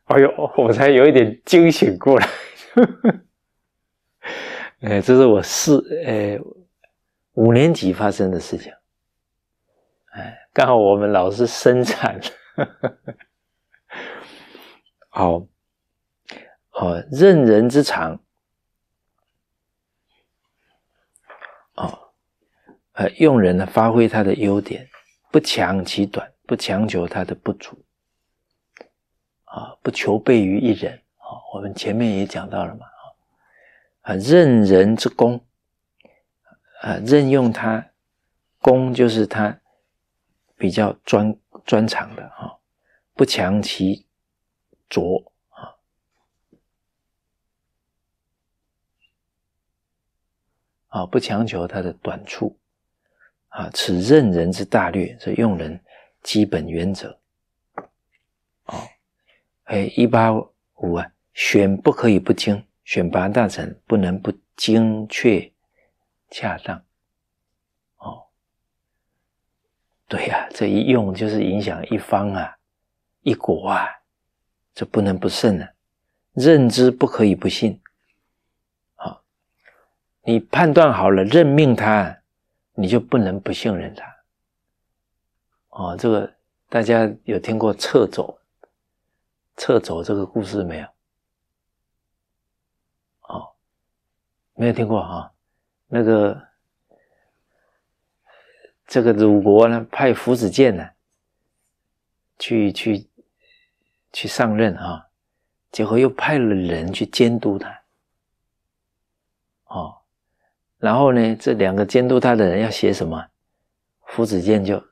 哎呦，我才有一点惊醒过来。哎，这是我四哎五年级发生的事情。哎，刚好我们老师生产。好。哦，任人之长，哦，呃，用人呢，发挥他的优点，不强其短，不强求他的不足，啊，不求备于一人。好，我们前面也讲到了嘛，啊，任人之功，啊，任用他，功就是他比较专专长的，啊，不强其拙。啊，不强求他的短处，啊，此任人之大略，是用人基本原则。哦，哎，一八五啊，选不可以不精，选拔大臣不能不精确恰当。哦，对呀，这一用就是影响一方啊，一国啊，这不能不慎啊。认知不可以不信。你判断好了，任命他，你就不能不信任他。哦，这个大家有听过撤走、撤走这个故事没有？哦，没有听过啊。那个这个鲁国呢，派福子建呢去去去上任啊，结果又派了人去监督他。哦。然后呢，这两个监督他的人要写什么？夫子健就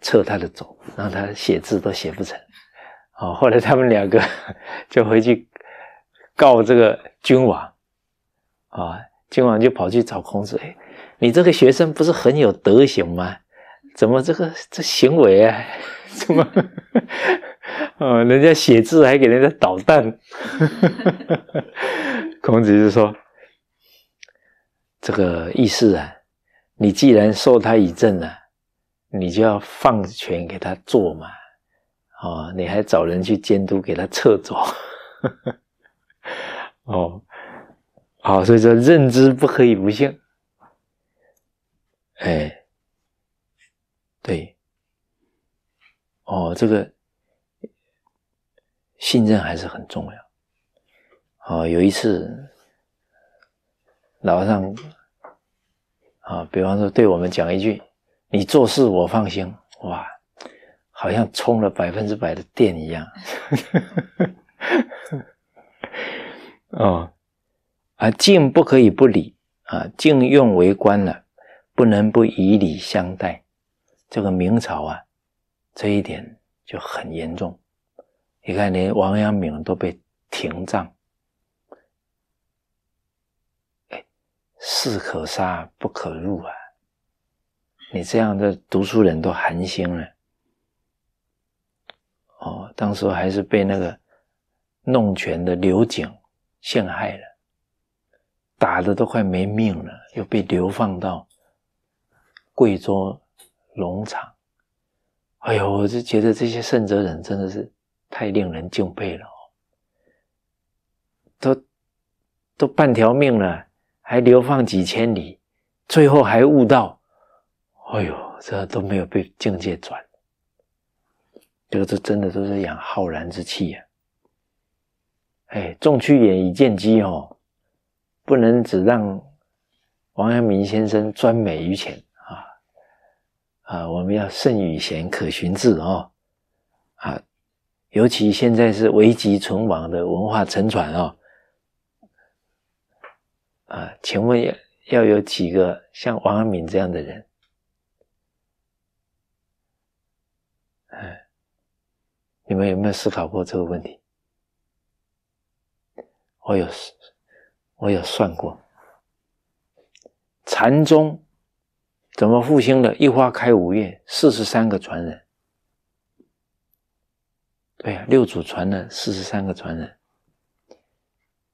撤他的走，让他写字都写不成。好，后来他们两个 就回去告这个君王。啊，君王就跑去找孔子：“你这个学生不是很有德行吗？怎么这个这行为啊？怎么 哦，人家写字还给人家捣蛋？”孔子就说。这个意思啊，你既然授他以政啊，你就要放权给他做嘛，哦，你还找人去监督给他撤走，哦，好，所以说认知不可以不信，哎，对，哦，这个信任还是很重要，哦，有一次。老上啊，比方说对我们讲一句：“你做事我放心。”哇，好像充了百分之百的电一样。哦，啊，敬不可以不礼啊，敬用为官了，不能不以礼相待。这个明朝啊，这一点就很严重。你看，连王阳明都被停葬。士可杀，不可辱啊！你这样的读书人都寒心了。哦，当时还是被那个弄权的刘瑾陷害了，打的都快没命了，又被流放到贵州龙场。哎呦，我就觉得这些圣哲人真的是太令人敬佩了哦，都都半条命了。还流放几千里，最后还悟到，哎呦，这都没有被境界转，这个是真的都是养浩然之气呀。哎，众趋眼以见机哦，不能只让王阳明先生专美于前啊啊！我们要慎与贤可循治哦啊，尤其现在是危急存亡的文化沉船哦。啊，请问要要有几个像王阳明这样的人？哎，你们有没有思考过这个问题？我有我有算过，禅宗怎么复兴的？一花开五月，四十三个传人。对啊，六祖传了四十三个传人，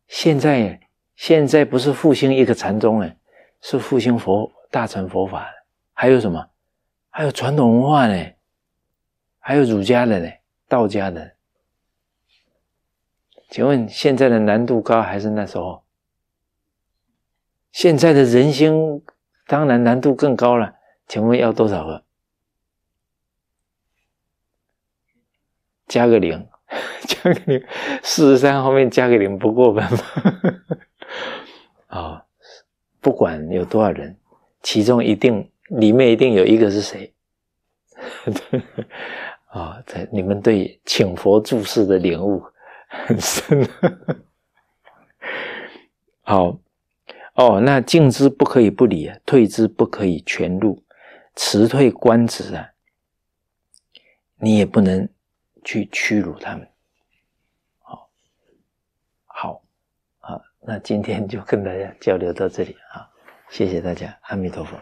现在。现在不是复兴一个禅宗哎，是复兴佛大乘佛法，还有什么？还有传统文化呢，还有儒家的呢，道家的。请问现在的难度高还是那时候？现在的人心当然难度更高了。请问要多少个？加个零，加个零，四十三后面加个零不过分吗？啊，不管有多少人，其中一定里面一定有一个是谁？啊，你们对请佛注释的领悟很深。好，哦，那敬之不可以不理，啊，退之不可以全入，辞退官职啊，你也不能去屈辱他们。那今天就跟大家交流到这里啊，谢谢大家，阿弥陀佛。